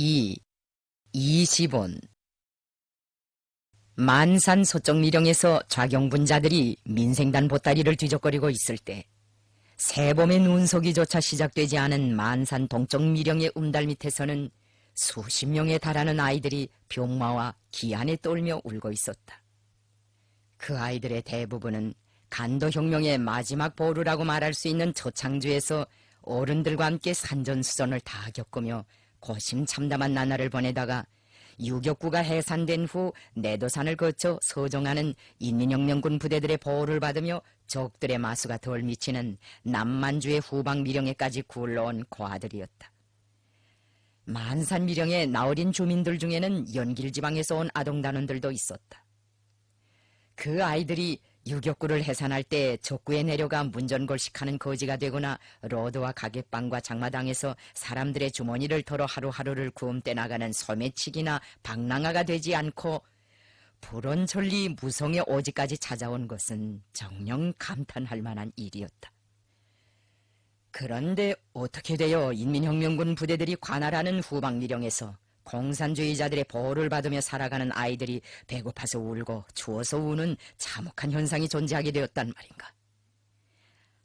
2. 20원 만산 서쪽 미령에서 좌경분자들이 민생단 보따리를 뒤적거리고 있을 때새봄의 눈속이조차 시작되지 않은 만산 동쪽 미령의 음달 밑에서는 수십 명에 달하는 아이들이 병마와 기안에 떨며 울고 있었다. 그 아이들의 대부분은 간도혁명의 마지막 보루라고 말할 수 있는 초창주에서 어른들과 함께 산전수전을 다 겪으며 고심참담한 나날을 보내다가 유격구가 해산된 후 내도산을 거쳐 서정하는 인민혁명군 부대들의 보호를 받으며 적들의 마수가 덜 미치는 남만주의 후방 미령에까지 굴러온 과들이었다. 만산 미령의 나어린 주민들 중에는 연길지방에서 온 아동단원들도 있었다. 그 아이들이 유격구를 해산할 때 족구에 내려가 문전골식하는 거지가 되거나 로드와 가게빵과 장마당에서 사람들의 주머니를 털어 하루하루를 구움때 나가는 소매치기나 방랑아가 되지 않고 불온천리 무성의 오지까지 찾아온 것은 정녕 감탄할 만한 일이었다. 그런데 어떻게 되어 인민혁명군 부대들이 관할하는 후방미령에서 공산주의자들의 보호를 받으며 살아가는 아이들이 배고파서 울고 추워서 우는 참혹한 현상이 존재하게 되었단 말인가.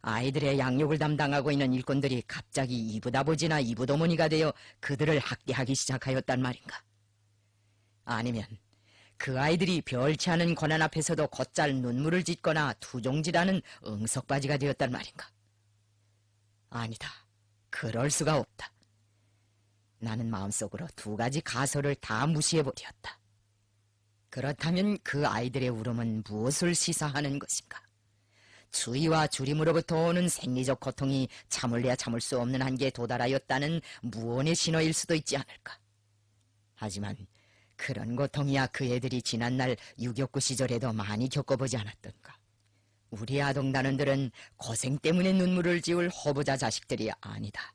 아이들의 양육을 담당하고 있는 일꾼들이 갑자기 이부다버지나 이부도머니가 되어 그들을 학대하기 시작하였단 말인가. 아니면 그 아이들이 별치 않은 권한 앞에서도 걷잘 눈물을 짓거나 투종지라는 응석바지가 되었단 말인가. 아니다. 그럴 수가 없다. 나는 마음속으로 두 가지 가설을 다 무시해버렸다. 그렇다면 그 아이들의 울음은 무엇을 시사하는 것인가? 주의와 주림으로부터 오는 생리적 고통이 참을래야 참을 수 없는 한계에 도달하였다는 무언의 신호일 수도 있지 않을까. 하지만 그런 고통이야 그 애들이 지난날 유격구 시절에도 많이 겪어보지 않았던가. 우리 아동단원들은 고생 때문에 눈물을 지울 허부자 자식들이 아니다.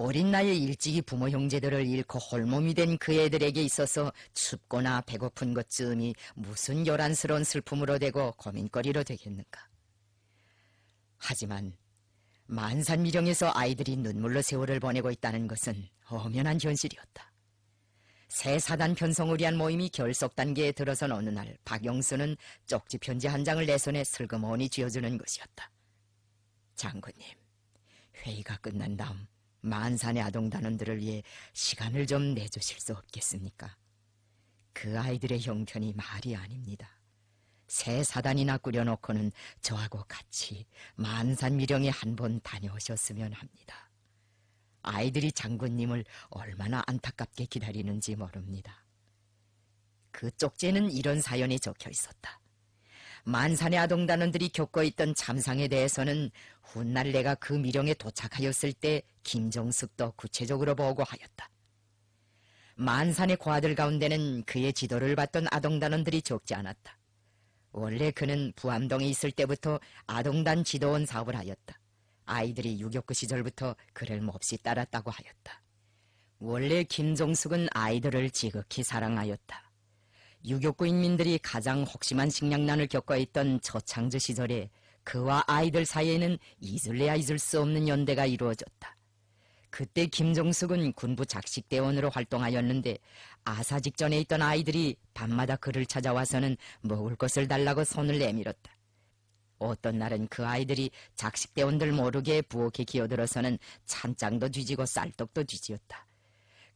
어린 나이에 일찍이 부모 형제들을 잃고 홀몸이 된 그 애들에게 있어서 춥거나 배고픈 것쯤이 무슨 요란스러운 슬픔으로 되고 고민거리로 되겠는가. 하지만 만산미령에서 아이들이 눈물로 세월을 보내고 있다는 것은 엄연한 현실이었다. 새 사단 편성을 위한 모임이 결석 단계에 들어선 어느 날 박영수는 쪽지 편지 한 장을 내 손에 슬그머니 쥐어주는 것이었다. 장군님, 회의가 끝난 다음 만산의 아동단원들을 위해 시간을 좀 내주실 수 없겠습니까? 그 아이들의 형편이 말이 아닙니다. 새 사단이나 꾸려놓고는 저하고 같이 만산 미령에 한 번 다녀오셨으면 합니다. 아이들이 장군님을 얼마나 안타깝게 기다리는지 모릅니다. 그 쪽지에는 이런 사연이 적혀 있었다. 만산의 아동단원들이 겪고 있던 참상에 대해서는 훗날 내가 그 미령에 도착하였을 때 김정숙도 구체적으로 보고하였다. 만산의 과들 가운데는 그의 지도를 받던 아동단원들이 적지 않았다. 원래 그는 부암동에 있을 때부터 아동단 지도원 사업을 하였다. 아이들이 유격구 그 시절부터 그를 몹시 따랐다고 하였다. 원래 김종숙은 아이들을 지극히 사랑하였다. 유격구 그 인민들이 가장 혹심한 식량난을 겪어 있던 저창조 시절에 그와 아이들 사이에는 잊을래야 잊을 수 없는 연대가 이루어졌다. 그때 김종숙은 군부 작식대원으로 활동하였는데 아사 직전에 있던 아이들이 밤마다 그를 찾아와서는 먹을 것을 달라고 손을 내밀었다. 어떤 날은 그 아이들이 작식대원들 모르게 부엌에 기어들어서는 찬장도 뒤지고 쌀떡도 뒤지었다.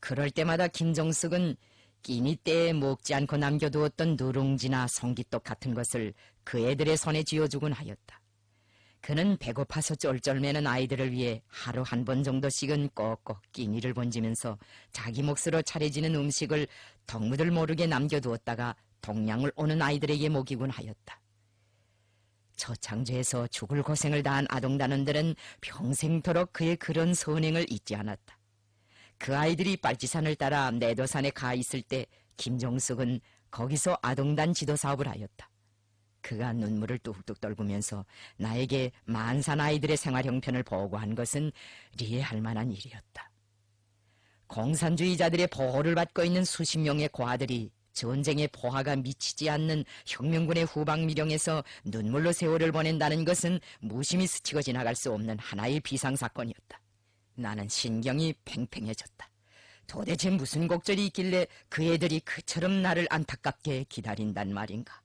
그럴 때마다 김종숙은 끼니 때에 먹지 않고 남겨두었던 누룽지나 성깃떡 같은 것을 그 애들의 손에 쥐어주곤 하였다. 그는 배고파서 쫄쫄매는 아이들을 위해 하루 한 번 정도씩은 꼭꼭 끼니를 번지면서 자기 몫으로 차려지는 음식을 덕무들 모르게 남겨두었다가 동양을 오는 아이들에게 먹이곤 하였다. 저창제에서 죽을 고생을 다한 아동단원들은 평생토록 그의 그런 선행을 잊지 않았다. 그 아이들이 빨치산을 따라 내도산에 가 있을 때 김종숙은 거기서 아동단 지도 사업을 하였다. 그가 눈물을 뚝뚝 떨구면서 나에게 만산 아이들의 생활 형편을 보고한 것은 리해할 만한 일이었다. 공산주의자들의 보호를 받고 있는 수십 명의 고아들이 전쟁의 포화가 미치지 않는 혁명군의 후방 미령에서 눈물로 세월을 보낸다는 것은 무심히 스치고 지나갈 수 없는 하나의 비상사건이었다. 나는 신경이 팽팽해졌다. 도대체 무슨 곡절이 있길래 그 애들이 그처럼 나를 안타깝게 기다린단 말인가?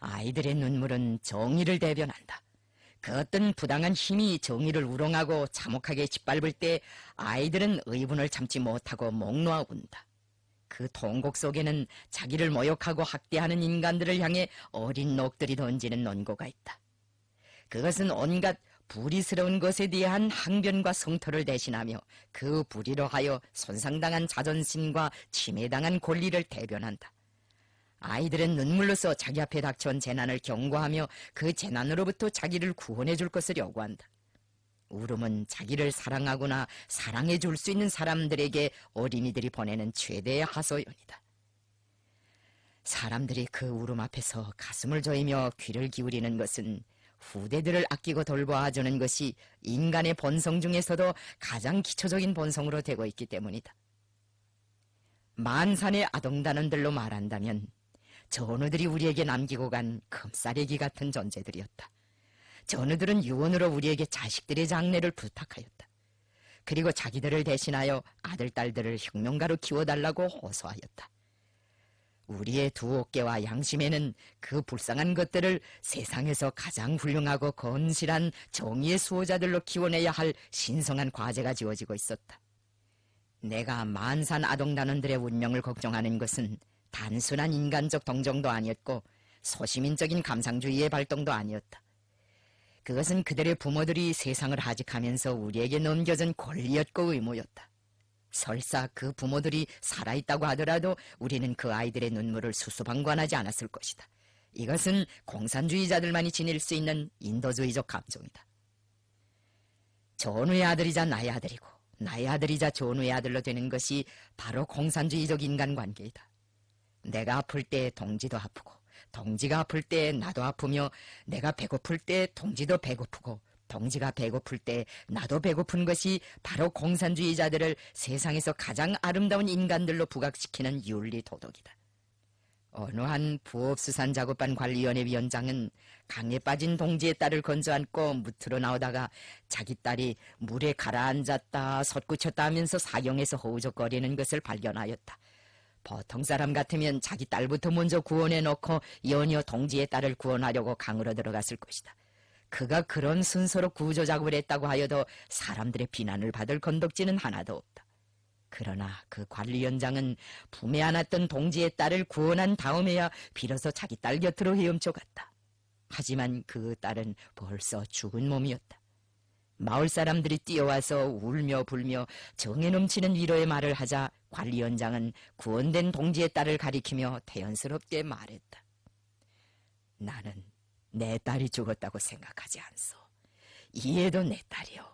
아이들의 눈물은 정의를 대변한다. 그 어떤 부당한 힘이 정의를 우롱하고 참혹하게 짓밟을 때 아이들은 의분을 참지 못하고 목 놓아 운다. 그 통곡 속에는 자기를 모욕하고 학대하는 인간들을 향해 어린 녹들이 던지는 논고가 있다. 그것은 온갖 불의스러운 것에 대한 항변과 성토를 대신하며 그 불의로 하여 손상당한 자존심과 침해당한 권리를 대변한다. 아이들은 눈물로써 자기 앞에 닥쳐온 재난을 경고하며 그 재난으로부터 자기를 구원해 줄 것을 요구한다. 울음은 자기를 사랑하거나 사랑해 줄 수 있는 사람들에게 어린이들이 보내는 최대의 하소연이다. 사람들이 그 울음 앞에서 가슴을 조이며 귀를 기울이는 것은 후대들을 아끼고 돌보아주는 것이 인간의 본성 중에서도 가장 기초적인 본성으로 되고 있기 때문이다. 만산의 아동단원들로 말한다면 전우들이 우리에게 남기고 간 금싸레기 같은 존재들이었다. 전우들은 유언으로 우리에게 자식들의 장래를 부탁하였다. 그리고 자기들을 대신하여 아들, 딸들을 혁명가로 키워달라고 호소하였다. 우리의 두 어깨와 양심에는 그 불쌍한 것들을 세상에서 가장 훌륭하고 건실한 정의의 수호자들로 키워내야 할 신성한 과제가 지워지고 있었다. 내가 만산 아동단원들의 운명을 걱정하는 것은 단순한 인간적 동정도 아니었고 소시민적인 감상주의의 발동도 아니었다. 그것은 그들의 부모들이 세상을 하직하면서 우리에게 넘겨준 권리였고 의무였다. 설사 그 부모들이 살아있다고 하더라도 우리는 그 아이들의 눈물을 수수방관하지 않았을 것이다. 이것은 공산주의자들만이 지닐 수 있는 인도주의적 감정이다. 전우의 아들이자 나의 아들이고 나의 아들이자 전우의 아들로 되는 것이 바로 공산주의적 인간관계이다. 내가 아플 때 동지도 아프고 동지가 아플 때 나도 아프며 내가 배고플 때 동지도 배고프고 동지가 배고플 때 나도 배고픈 것이 바로 공산주의자들을 세상에서 가장 아름다운 인간들로 부각시키는 윤리 도덕이다. 어느 한 부업수산 작업반 관리위원회 위원장은 강에 빠진 동지의 딸을 건져안고 무트로 나오다가 자기 딸이 물에 가라앉았다 솟구쳤다 하면서 사경에서 허우적거리는 것을 발견하였다. 보통 사람 같으면 자기 딸부터 먼저 구원해놓고 연이 동지의 딸을 구원하려고 강으로 들어갔을 것이다. 그가 그런 순서로 구조 작업을 했다고 하여도 사람들의 비난을 받을 건덕지는 하나도 없다. 그러나 그 관리연장은 품에 안았던 동지의 딸을 구원한 다음에야 비로소 자기 딸 곁으로 헤엄쳐 갔다. 하지만 그 딸은 벌써 죽은 몸이었다. 마을 사람들이 뛰어와서 울며 불며 정에 넘치는 위로의 말을 하자 관리원장은 구원된 동지의 딸을 가리키며 태연스럽게 말했다. 나는 내 딸이 죽었다고 생각하지 않소. 이해도 내 딸이요.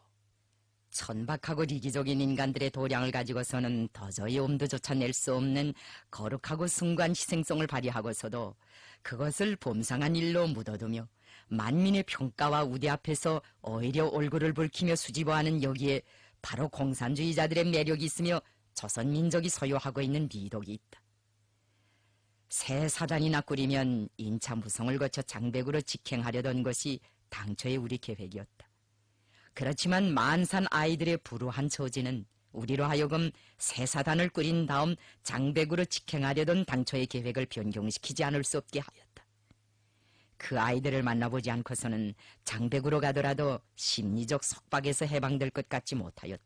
천박하고 이기적인 인간들의 도량을 가지고서는 더저히 엄두조차 낼 수 없는 거룩하고 순간 희생성을 발휘하고서도 그것을 봄상한 일로 묻어두며 만민의 평가와 우대 앞에서 오히려 얼굴을 붉히며 수집어하는 여기에 바로 공산주의자들의 매력이 있으며 조선 민족이 소유하고 있는 미독이 있다. 새 사단이나 꾸리면 인천부성을 거쳐 장백으로 직행하려던 것이 당초의 우리 계획이었다. 그렇지만 만산 아이들의 불우한 처지는 우리로 하여금 새 사단을 꾸린 다음 장백으로 직행하려던 당초의 계획을 변경시키지 않을 수 없게 하였다. 그 아이들을 만나보지 않고서는 장백으로 가더라도 심리적 속박에서 해방될 것 같지 못하였다.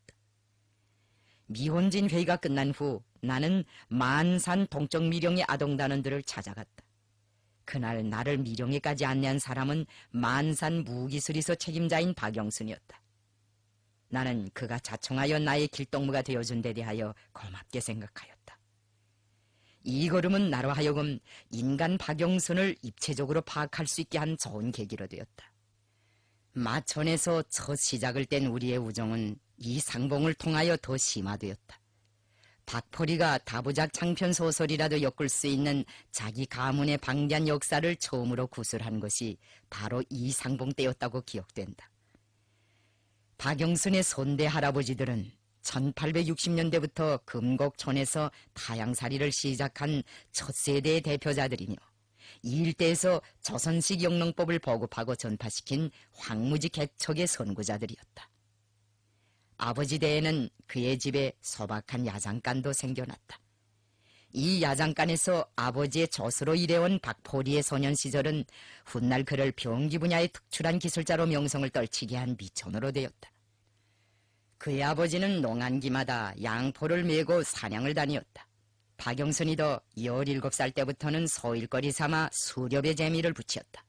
미혼진 회의가 끝난 후 나는 만산 동쪽 미령의 아동단원들을 찾아갔다. 그날 나를 미령에까지 안내한 사람은 만산 무기술에서 책임자인 박영순이었다. 나는 그가 자청하여 나의 길동무가 되어준 데 대하여 고맙게 생각하였다. 이 걸음은 나로 하여금 인간 박영순을 입체적으로 파악할 수 있게 한 좋은 계기로 되었다. 마천에서 첫 시작을 뗀 우리의 우정은 이 상봉을 통하여 더 심화되었다. 박포리가 다부작 장편 소설이라도 엮을 수 있는 자기 가문의 방대한 역사를 처음으로 구술한 것이 바로 이 상봉 때였다고 기억된다. 박영순의 손대 할아버지들은 1860년대부터 금곡촌에서 타양살이를 시작한 첫 세대의 대표자들이며 이 일대에서 조선식 영농법을 보급하고 전파시킨 황무지 개척의 선구자들이었다. 아버지 대에는 그의 집에 소박한 야장간도 생겨났다. 이 야장간에서 아버지의 저수로 일해온 박포리의 소년 시절은 훗날 그를 병기 분야의 특출한 기술자로 명성을 떨치게 한 미천으로 되었다. 그의 아버지는 농한기마다 양포를 메고 사냥을 다니었다. 박영순이 더 17살 때부터는 소일거리 삼아 수렵의 재미를 붙였다.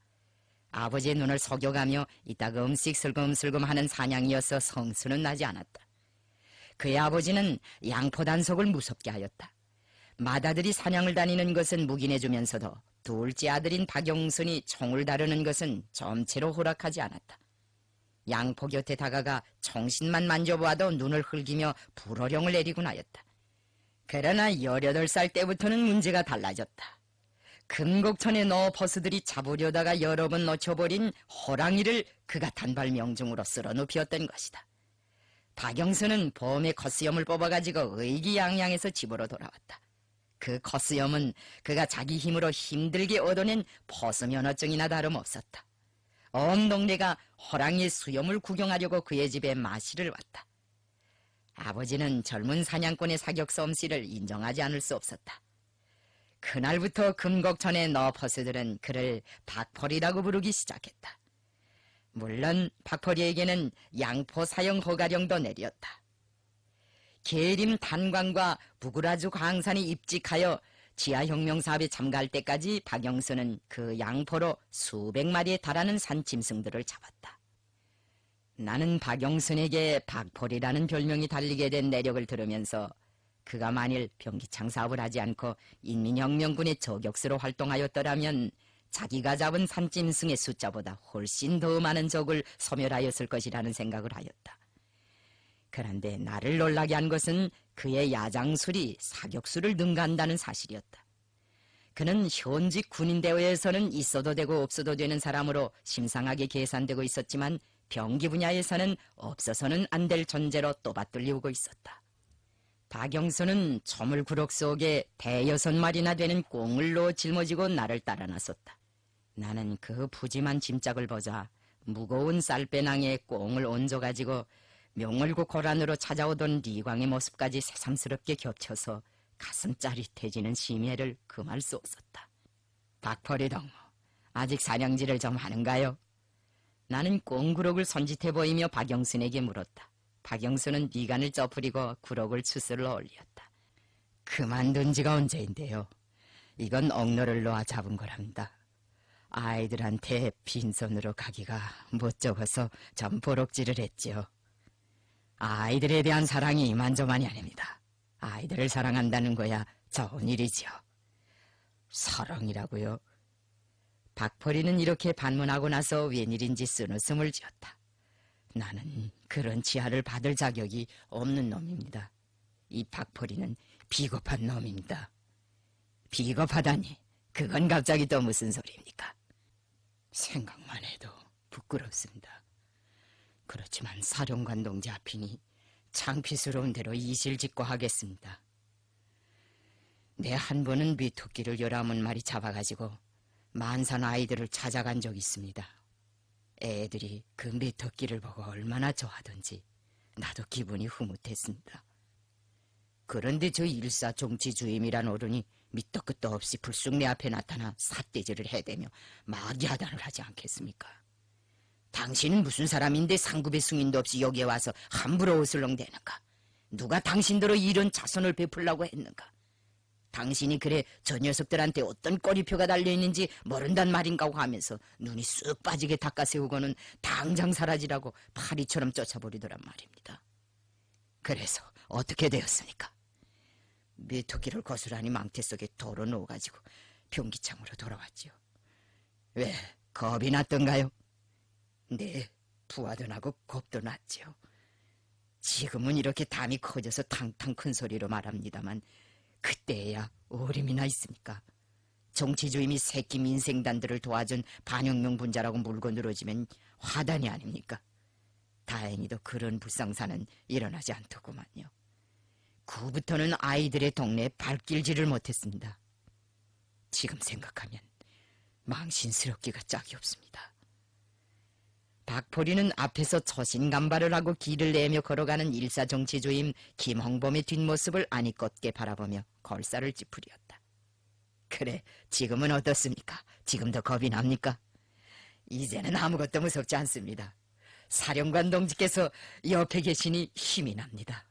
아버지의 눈을 속여가며 이따금씩 슬금슬금 하는 사냥이어서 성수는 나지 않았다. 그의 아버지는 양포 단속을 무섭게 하였다. 맏아들이 사냥을 다니는 것은 묵인해주면서도 둘째 아들인 박영순이 총을 다루는 것은 점체로 허락하지 않았다. 양포 곁에 다가가 정신만 만져보아도 눈을 흘기며 불어령을 내리곤 하였다. 그러나 18살 때부터는 문제가 달라졌다. 금곡천에 넣어 버스들이 잡으려다가 여러 번 놓쳐버린 호랑이를 그가 단발 명중으로 쓸어 눕혔던 것이다. 박영수는 범의 커스염을 뽑아가지고 의기양양해서 집으로 돌아왔다. 그커스염은 그가 자기 힘으로 힘들게 얻어낸 버스면허증이나 다름없었다. 온 동네가 호랑이의 수염을 구경하려고 그의 집에 마시를 왔다. 아버지는 젊은 사냥꾼의 사격 솜씨를 인정하지 않을 수 없었다. 그날부터 금곡천의 너퍼스들은 그를 박펄이라고 부르기 시작했다. 물론 박펄이에게는 양포 사형 허가령도 내렸다. 계림 단광과 부그라주 광산이 입직하여 지하혁명 사업에 참가할 때까지 박영수는 그 양포로 수백 마리에 달하는 산짐승들을 잡았다. 나는 박영순에게 박폴이라는 별명이 달리게 된 내력을 들으면서 그가 만일 병기창 사업을 하지 않고 인민혁명군의 저격수로 활동하였더라면 자기가 잡은 산짐승의 숫자보다 훨씬 더 많은 적을 소멸하였을 것이라는 생각을 하였다. 그런데 나를 놀라게 한 것은 그의 야장술이 사격수를 능가한다는 사실이었다. 그는 현직 군인대회에서는 있어도 되고 없어도 되는 사람으로 심상하게 계산되고 있었지만 병기 분야에서는 없어서는 안 될 존재로 또받들리고 있었다. 박영선은 초물 구럭 속에 대여섯 마리나 되는 꽁을로 짊어지고 나를 따라 나섰다. 나는 그푸짐한 짐짝을 보자 무거운 쌀배낭에 꽁을 얹어가지고 명월고 고란으로 찾아오던 리광의 모습까지 새삼스럽게 겹쳐서 가슴 짜릿해지는 심해를 금할 수 없었다. 박퍼리 동무, 아직 사냥질을 좀 하는가요? 나는 꽁구럭을 손짓해 보이며 박영순에게 물었다. 박영수는 미간을 쪄푸리고 구럭을 추스러 올렸다. 그만둔 지가 언제인데요. 이건 억로를 놓아 잡은 거랍니다. 아이들한테 빈손으로 가기가 못 적어서 전 보록질을 했지요. 아이들에 대한 사랑이 이만저만이 아닙니다. 아이들을 사랑한다는 거야 좋은 일이지요. 사랑이라고요. 박포리는 이렇게 반문하고 나서 웬일인지 쓴 웃음을 지었다. 나는 그런 지하를 받을 자격이 없는 놈입니다. 이 박포리는 비겁한 놈입니다. 비겁하다니 그건 갑자기 또 무슨 소리입니까? 생각만 해도 부끄럽습니다. 그렇지만 사령관 동지 앞이니 창피스러운 대로 이실직고하겠습니다. 내 한 번은 비토끼를 열아문 마리 잡아가지고 만산 아이들을 찾아간 적 있습니다. 애들이 그미터끼를 보고 얼마나 좋아하던지 나도 기분이 흐뭇했습니다. 그런데 저 일사종치 주임이란 어른이 밑도 끝도 없이 불쑥내 앞에 나타나 삿대질을 해대며 마귀하단을 하지 않겠습니까? 당신은 무슨 사람인데 상급의 승인도 없이 여기에 와서 함부로 옷을 렁대는가 누가 당신들러 이런 자선을 베풀라고 했는가? 당신이 그래 저 녀석들한테 어떤 꼬리표가 달려있는지 모른단 말인가 고 하면서 눈이 쑥 빠지게 닦아세우고는 당장 사라지라고 파리처럼 쫓아버리더란 말입니다. 그래서 어떻게 되었습니까? 미토기를거스라니 망태 속에 도로 놓아가지고 변기창으로 돌아왔지요. 왜 겁이 났던가요? 네, 부하도 나고 겁도 났지요. 지금은 이렇게 담이 커져서 탕탕 큰 소리로 말합니다만 그때야 오림이나 있습니까? 정치주임이 새끼 민생단들을 도와준 반영명 분자라고 물고 늘어지면 화단이 아닙니까? 다행히도 그런 불상사는 일어나지 않더구만요. 그부터는 아이들의 동네에 발길질을 못했습니다. 지금 생각하면 망신스럽기가 짝이 없습니다. 박포리는 앞에서 처신간발을 하고 길을 내며 걸어가는 일사정치조임 김홍범의 뒷모습을 아니껏게 바라보며 걸사를 찌푸렸다. 그래, 지금은 어떻습니까? 지금도 겁이 납니까? 이제는 아무것도 무섭지 않습니다. 사령관 동지께서 옆에 계시니 힘이 납니다.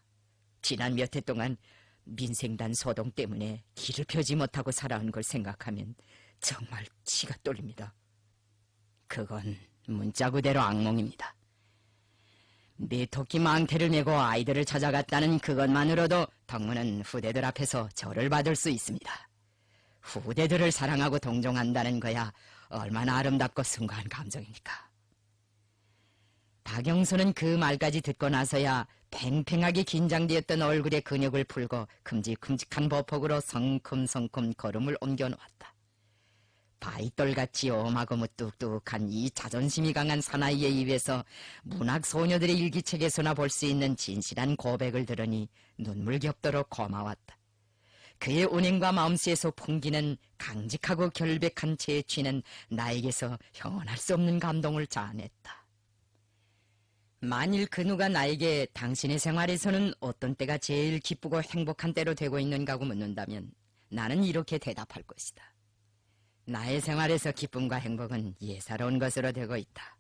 지난 몇 해 동안 민생단 소동 때문에 길을 펴지 못하고 살아온 걸 생각하면 정말 치가 떨립니다. 그건... 문자 그대로 악몽입니다. 네토끼 망태를 메고 아이들을 찾아갔다는 그것만으로도 덕문은 후대들 앞에서 절을 받을 수 있습니다. 후대들을 사랑하고 동정한다는 거야 얼마나 아름답고 순고한 감정입니까? 박영수는 그 말까지 듣고 나서야 팽팽하게 긴장되었던 얼굴의 근육을 풀고 큼직큼직한 보폭으로 성큼성큼 걸음을 옮겨 놓았다. 바윗돌같이 엄하고 뚝뚝한 이 자존심이 강한 사나이의 입에서 문학 소녀들의 일기책에서나 볼 수 있는 진실한 고백을 들으니 눈물겹도록 고마웠다. 그의 운행과 마음씨에서 풍기는 강직하고 결백한 재취는 나에게서 형언할 수 없는 감동을 자아냈다. 만일 그 누가 나에게 당신의 생활에서는 어떤 때가 제일 기쁘고 행복한 때로 되고 있는가고 묻는다면 나는 이렇게 대답할 것이다. 나의 생활에서 기쁨과 행복은 예사로운 것으로 되고 있다.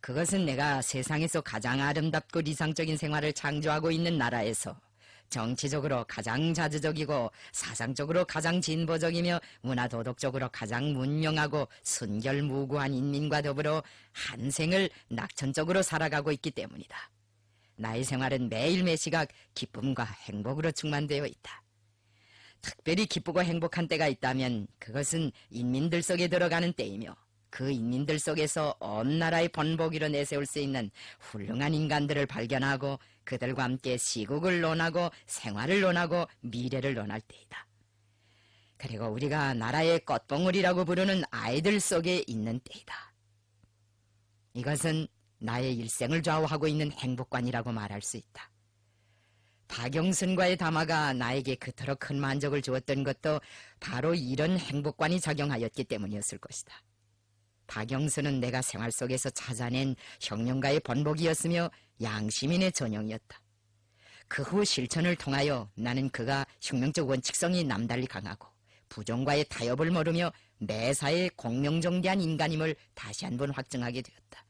그것은 내가 세상에서 가장 아름답고理상적인 생활을 창조하고 있는 나라에서 정치적으로 가장 자주적이고 사상적으로 가장 진보적이며 문화도덕적으로 가장 문명하고 순결무구한 인민과 더불어 한 생을 낙천적으로 살아가고 있기 때문이다. 나의 생활은 매일 매시각 기쁨과 행복으로 충만되어 있다. 특별히 기쁘고 행복한 때가 있다면 그것은 인민들 속에 들어가는 때이며 그 인민들 속에서 온 나라의 번복이로 내세울 수 있는 훌륭한 인간들을 발견하고 그들과 함께 시국을 논하고 생활을 논하고 미래를 논할 때이다. 그리고 우리가 나라의 꽃봉오리라고 부르는 아이들 속에 있는 때이다. 이것은 나의 일생을 좌우하고 있는 행복관이라고 말할 수 있다. 박영선과의 담화가 나에게 그토록 큰 만족을 주었던 것도 바로 이런 행복관이 작용하였기 때문이었을 것이다. 박영선은 내가 생활 속에서 찾아낸 혁명가의 번복이었으며 양시민의 전형이었다. 그 후 실천을 통하여 나는 그가 혁명적 원칙성이 남달리 강하고 부정과의 타협을 모르며 매사에 공명정대한 인간임을 다시 한 번 확증하게 되었다.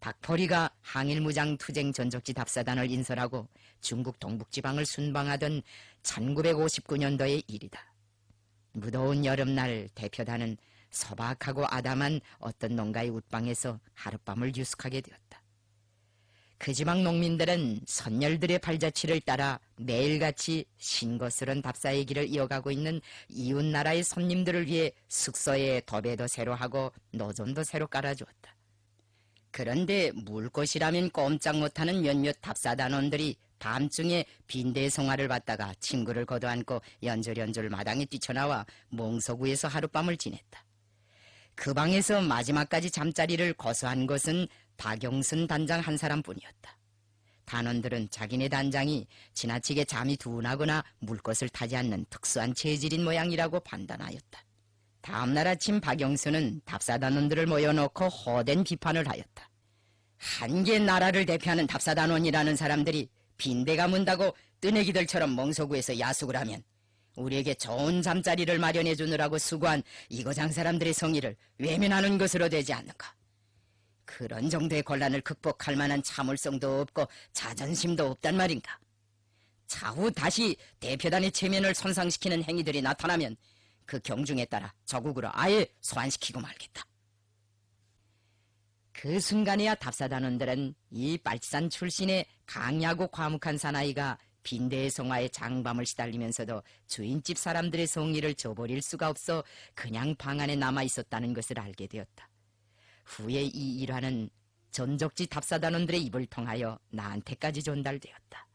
박포리가 항일무장 투쟁 전적지 답사단을 인설하고 중국 동북지방을 순방하던 1959년도의 일이다. 무더운 여름날 대표단은 소박하고 아담한 어떤 농가의 웃방에서 하룻밤을 유숙하게 되었다. 그 지방 농민들은 선열들의 발자취를 따라 매일같이 신거스런 답사의 길을 이어가고 있는 이웃나라의 손님들을 위해 숙소에 더배도 새로 하고 노점도 새로 깔아주었다. 그런데 물것이라면 꼼짝 못하는 몇몇 답사단원들이 밤중에 빈대 송화를 받다가 친구를 거둬안고 연줄연줄 마당에 뛰쳐나와 몽서구에서 하룻밤을 지냈다. 그 방에서 마지막까지 잠자리를 거수한 것은 박영순 단장 한 사람뿐이었다. 단원들은 자기네 단장이 지나치게 잠이 둔하거나 물것을 타지 않는 특수한 체질인 모양이라고 판단하였다. 다음날 아침 박영수는 답사단원들을 모여놓고 허된 비판을 하였다. 한 개 나라를 대표하는 답사단원이라는 사람들이 빈대가 문다고 뜨내기들처럼 멍소구에서 야속을 하면 우리에게 좋은 잠자리를 마련해 주느라고 수고한 이거장 사람들의 성의를 외면하는 것으로 되지 않는가. 그런 정도의 곤란을 극복할 만한 참을성도 없고 자존심도 없단 말인가. 차후 다시 대표단의 체면을 손상시키는 행위들이 나타나면 그 경중에 따라 저국으로 아예 소환시키고 말겠다. 그 순간에야 답사단원들은 이 빨치산 출신의 강야고 과묵한 사나이가 빈대의 송화에 장밤을 시달리면서도 주인집 사람들의 성의를 저버릴 수가 없어 그냥 방 안에 남아 있었다는 것을 알게 되었다. 후에 이 일화는 전적지 답사단원들의 입을 통하여 나한테까지 전달되었다.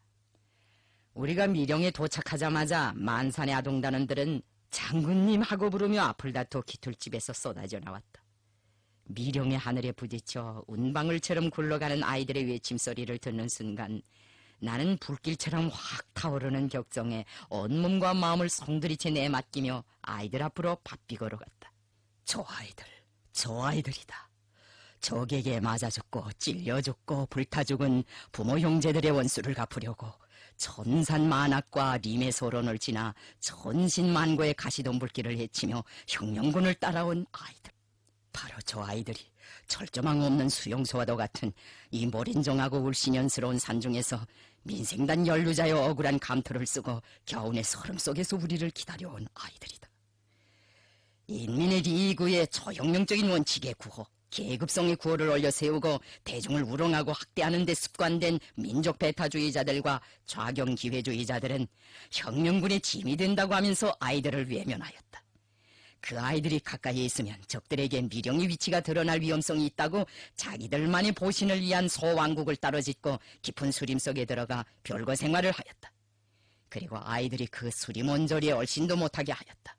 우리가 미령에 도착하자마자 만산의 아동단원들은 장군님 하고 부르며 앞을 다퉈 깃툴집에서 쏟아져 나왔다. 미령의 하늘에 부딪혀 운방울처럼 굴러가는 아이들의 외침소리를 듣는 순간 나는 불길처럼 확 타오르는 격정에 온몸과 마음을 송두리째 내맡기며 아이들 앞으로 바삐 걸어갔다. 저 아이들, 저 아이들이다. 적에게 맞아죽고찔려죽고 불타죽은 부모 형제들의 원수를 갚으려고 천산만악과 리의소론을 지나 전신만고의 가시덤불길을 헤치며 혁명군을 따라온 아이들. 바로 저 아이들이 철조망 없는 수용소와도 같은 이 모린종하고 울신연스러운 산중에서 민생단 연루자의 억울한 감토를 쓰고 겨운의 소름 속에서 우리를 기다려온 아이들이다. 인민의 리구의 초혁명적인 원칙에 구호, 계급성의 구호를 올려 세우고 대중을 우롱하고 학대하는 데 습관된 민족 배타주의자들과 좌경 기회주의자들은 혁명군의 짐이 된다고 하면서 아이들을 외면하였다. 그 아이들이 가까이 있으면 적들에게 미령의 위치가 드러날 위험성이 있다고 자기들만의 보신을 위한 소왕국을 따로짓고 깊은 수림 속에 들어가 별거 생활을 하였다. 그리고 아이들이 그 수림 원절리에 얼씬도 못하게 하였다.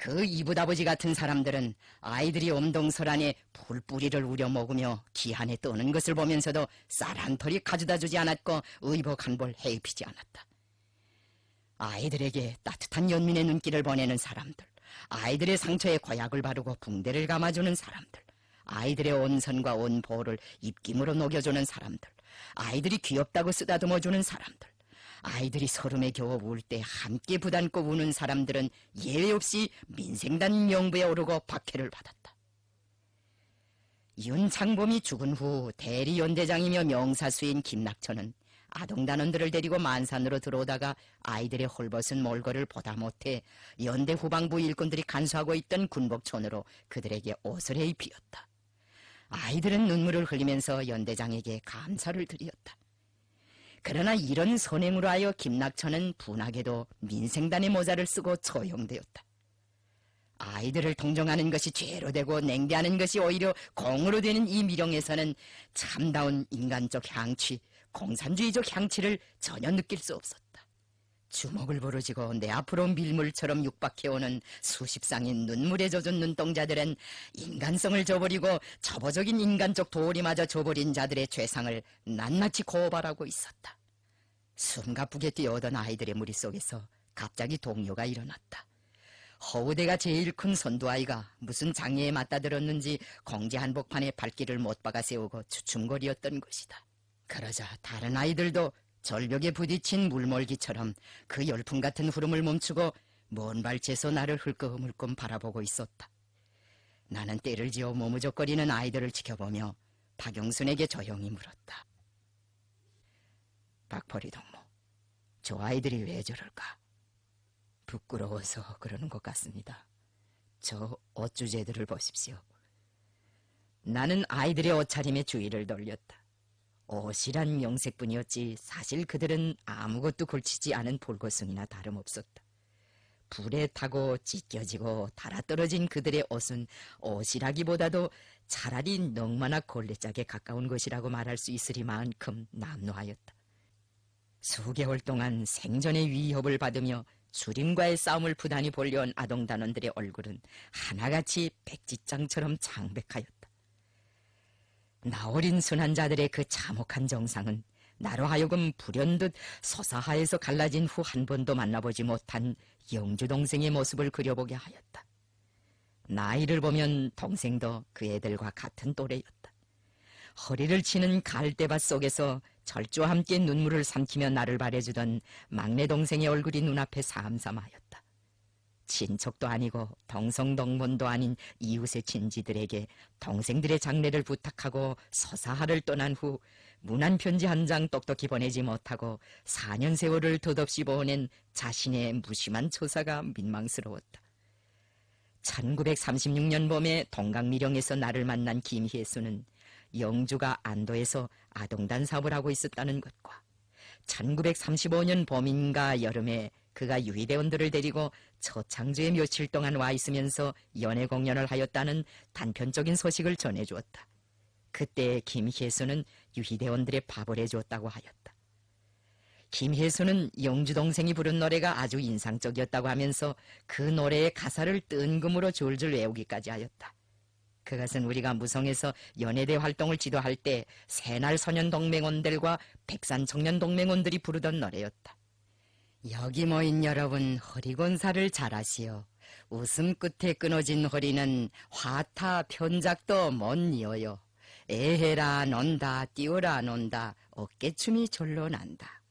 그이붓다버지 같은 사람들은 아이들이 옴동설안에 풀뿌리를 우려 먹으며 기한에 떠는 것을 보면서도 쌀 한 털이 가져다 주지 않았고 의복 한 벌 헤입히지 않았다. 아이들에게 따뜻한 연민의 눈길을 보내는 사람들, 아이들의 상처에 과약을 바르고 붕대를 감아주는 사람들, 아이들의 온선과 온보를 입김으로 녹여주는 사람들, 아이들이 귀엽다고 쓰다듬어주는 사람들, 아이들이 소름에 겨워 울 때 함께 부담고 우는 사람들은 예외 없이 민생단 명부에 오르고 박해를 받았다. 윤창범이 죽은 후 대리연대장이며 명사수인 김낙천은 아동단원들을 데리고 만산으로 들어오다가 아이들의 홀벗은 몰골을 보다 못해 연대 후방부 일꾼들이 간수하고 있던 군복촌으로 그들에게 옷을 해입히었다. 아이들은 눈물을 흘리면서 연대장에게 감사를 드렸다. 그러나 이런 선행으로 하여 김낙천은 분하게도 민생단의 모자를 쓰고 처형되었다. 아이들을 동정하는 것이 죄로 되고 냉대하는 것이 오히려 공으로 되는 이 미령에서는 참다운 인간적 향취, 공산주의적 향취를 전혀 느낄 수 없었다. 주먹을 부르지고내 앞으로 밀물처럼 육박해오는 수십 상인 눈물에 젖은 눈동자들은 인간성을 저버리고 저보적인 인간적 도리마저 저버린 자들의 죄상을 낱낱이 고발하고 있었다. 숨가쁘게 뛰어오던 아이들의 무리속에서 갑자기 동요가 일어났다. 허우대가 제일 큰 선두아이가 무슨 장애에 맞다들었는지 공지 한복판에 발길을 못 박아 세우고 주춤거리었던 것이다. 그러자 다른 아이들도 절벽에 부딪힌 물멀기처럼 그 열풍 같은 흐름을 멈추고 먼 발치에서 나를 흘끔흘끔 바라보고 있었다. 나는 때를 지어 머무적거리는 아이들을 지켜보며 박영순에게 조용히 물었다. 박벌이 동무, 뭐, 저 아이들이 왜 저럴까? 부끄러워서 그러는 것 같습니다. 저 어쭈제들을 보십시오. 나는 아이들의 옷차림에 주의를 돌렸다. 오실한 명색뿐이었지 사실 그들은 아무것도 골치지 않은 볼거숭이나 다름없었다. 불에 타고 찢겨지고 달아떨어진 그들의 옷은 옷이라기보다도 차라리 넝마나 걸레짝에 가까운 것이라고 말할 수 있으리만큼 남노하였다. 수개월 동안 생전의 위협을 받으며 주림과의 싸움을 부단히 벌려온 아동단원들의 얼굴은 하나같이 백지장처럼 창백하였다. 나어린 순환자들의 그 참혹한 정상은 나로 하여금 불현듯 소사하에서 갈라진 후 한 번도 만나보지 못한 영주 동생의 모습을 그려보게 하였다. 나이를 보면 동생도 그 애들과 같은 또래였다. 허리를 치는 갈대밭 속에서 절주와 함께 눈물을 삼키며 나를 바래주던 막내 동생의 얼굴이 눈앞에 삼삼하였다. 친척도 아니고 동성동문도 아닌 이웃의 친지들에게 동생들의 장례를 부탁하고 서사하를 떠난 후 문안 편지 한 장 똑똑히 보내지 못하고 4년 세월을 덧없이 보낸 자신의 무심한 처사가 민망스러웠다. 1936년 봄에 동강미령에서 나를 만난 김희수는 영주가 안도에서 아동단 사업을 하고 있었다는 것과 1935년 봄인가 여름에 그가 유희대원들을 데리고 초창주에 며칠 동안 와 있으면서 연애 공연을 하였다는 단편적인 소식을 전해주었다. 그때 김혜수는 유희대원들의 밥을 해주었다고 하였다. 김혜수는 영주 동생이 부른 노래가 아주 인상적이었다고 하면서 그 노래의 가사를 뜬금으로 줄줄 외우기까지 하였다. 그것은 우리가 무성에서 연예대 활동을 지도할 때 새날 소년 동맹원들과 백산 청년 동맹원들이 부르던 노래였다. 여기 모인 여러분 허리곤사를 잘하시오. 웃음 끝에 끊어진 허리는 화타 편작도 못 이어요. 에헤라 논다 띄우라 논다 어깨춤이 절로 난다.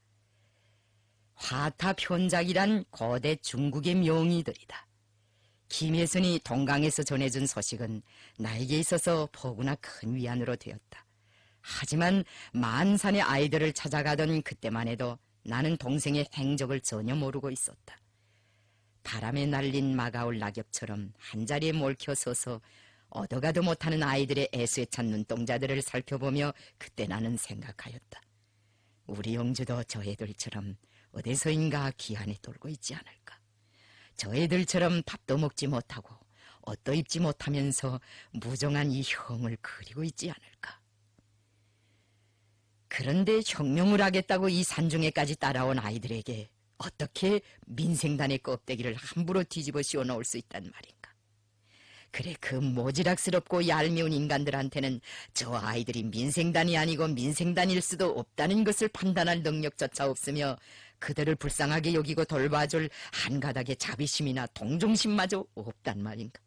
화타 편작이란 거대 중국의 명의들이다. 김혜순이 동강에서 전해준 소식은 나에게 있어서 보구나 큰 위안으로 되었다. 하지만 만산의 아이들을 찾아가던 그때만 해도 나는 동생의 행적을 전혀 모르고 있었다. 바람에 날린 마가올 낙엽처럼 한자리에 몰켜 서서 얻어가도 못하는 아이들의 애수에 찬 눈동자들을 살펴보며 그때 나는 생각하였다. 우리 영주도 저 애들처럼 어디서인가 기한에 돌고 있지 않을까. 저 애들처럼 밥도 먹지 못하고 옷도 입지 못하면서 무정한 이 형을 그리고 있지 않을까. 그런데 혁명을 하겠다고 이 산중에까지 따라온 아이들에게 어떻게 민생단의 껍데기를 함부로 뒤집어 씌워 놓을수 있단 말인가. 그래 그 모지락스럽고 얄미운 인간들한테는 저 아이들이 민생단이 아니고 민생단일 수도 없다는 것을 판단할 능력조차 없으며 그들을 불쌍하게 여기고 돌봐줄 한가닥의 자비심이나 동정심마저 없단 말인가.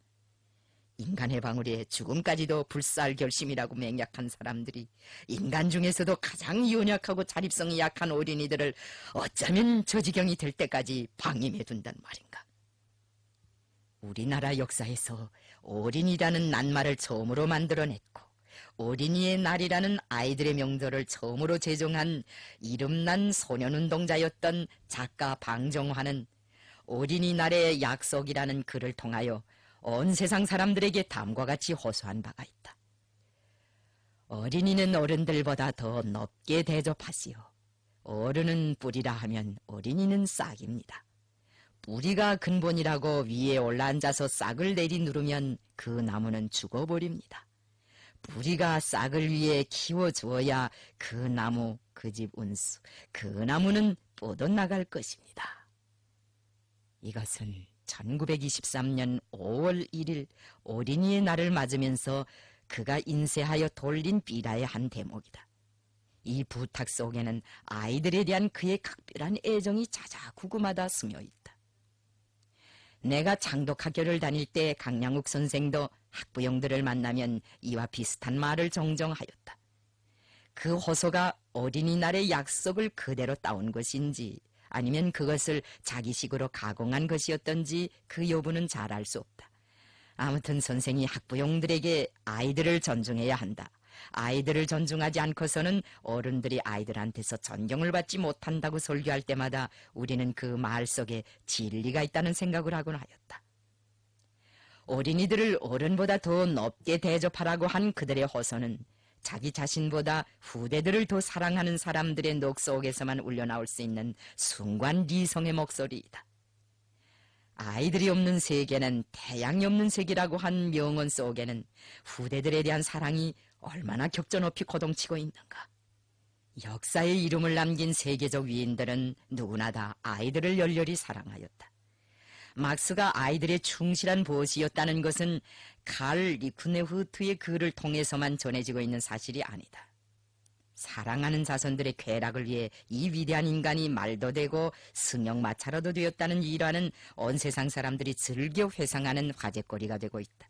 인간의 방울이에 죽음까지도 불살 결심이라고 맹약한 사람들이 인간 중에서도 가장 연약하고 자립성이 약한 어린이들을 어쩌면 저 지경이 될 때까지 방임해 둔단 말인가. 우리나라 역사에서 어린이라는 낱말을 처음으로 만들어냈고 어린이의 날이라는 아이들의 명절을 처음으로 제정한 이름난 소년운동자였던 작가 방정화는 어린이날의 약속이라는 글을 통하여 온 세상 사람들에게 담과 같이 호소한 바가 있다. 어린이는 어른들보다 더 높게 대접하시오. 어른은 뿌리라 하면 어린이는 싹입니다. 뿌리가 근본이라고 위에 올라앉아서 싹을 내리 누르면 그 나무는 죽어버립니다. 뿌리가 싹을 위해 키워주어야 그 나무, 그 집 운수, 그 나무는 뻗어나갈 것입니다. 이것은 1923년 5월 1일 어린이의 날을 맞으면서 그가 인쇄하여 돌린 비라의 한 대목이다. 이 부탁 속에는 아이들에 대한 그의 각별한 애정이 자자구구마다 스며 있다. 내가 장독학교를 다닐 때강양욱 선생도 학부형들을 만나면 이와 비슷한 말을 정정하였다. 그 호소가 어린이날의 약속을 그대로 따온 것인지 아니면 그것을 자기식으로 가공한 것이었던지 그 여부는 잘 알 수 없다. 아무튼 선생이 학부용들에게 아이들을 존중해야 한다. 아이들을 존중하지 않고서는 어른들이 아이들한테서 존경을 받지 못한다고 설교할 때마다 우리는 그 말 속에 진리가 있다는 생각을 하곤 하였다. 어린이들을 어른보다 더 높게 대접하라고 한 그들의 호소는 자기 자신보다 후대들을 더 사랑하는 사람들의 녹 속에서만 울려나올 수 있는 순관 리성의 목소리이다. 아이들이 없는 세계는 태양이 없는 세계라고 한 명언 속에는 후대들에 대한 사랑이 얼마나 격전 높이 거동치고 있는가. 역사의 이름을 남긴 세계적 위인들은 누구나 다 아이들을 열렬히 사랑하였다. 막스가 아이들의 충실한 보호시였다는 것은 칼 리쿠네후트의 글을 통해서만 전해지고 있는 사실이 아니다. 사랑하는 자손들의 쾌락을 위해 이 위대한 인간이 말도 되고 승용마차로도 되었다는 일화는 온 세상 사람들이 즐겨 회상하는 화제거리가 되고 있다.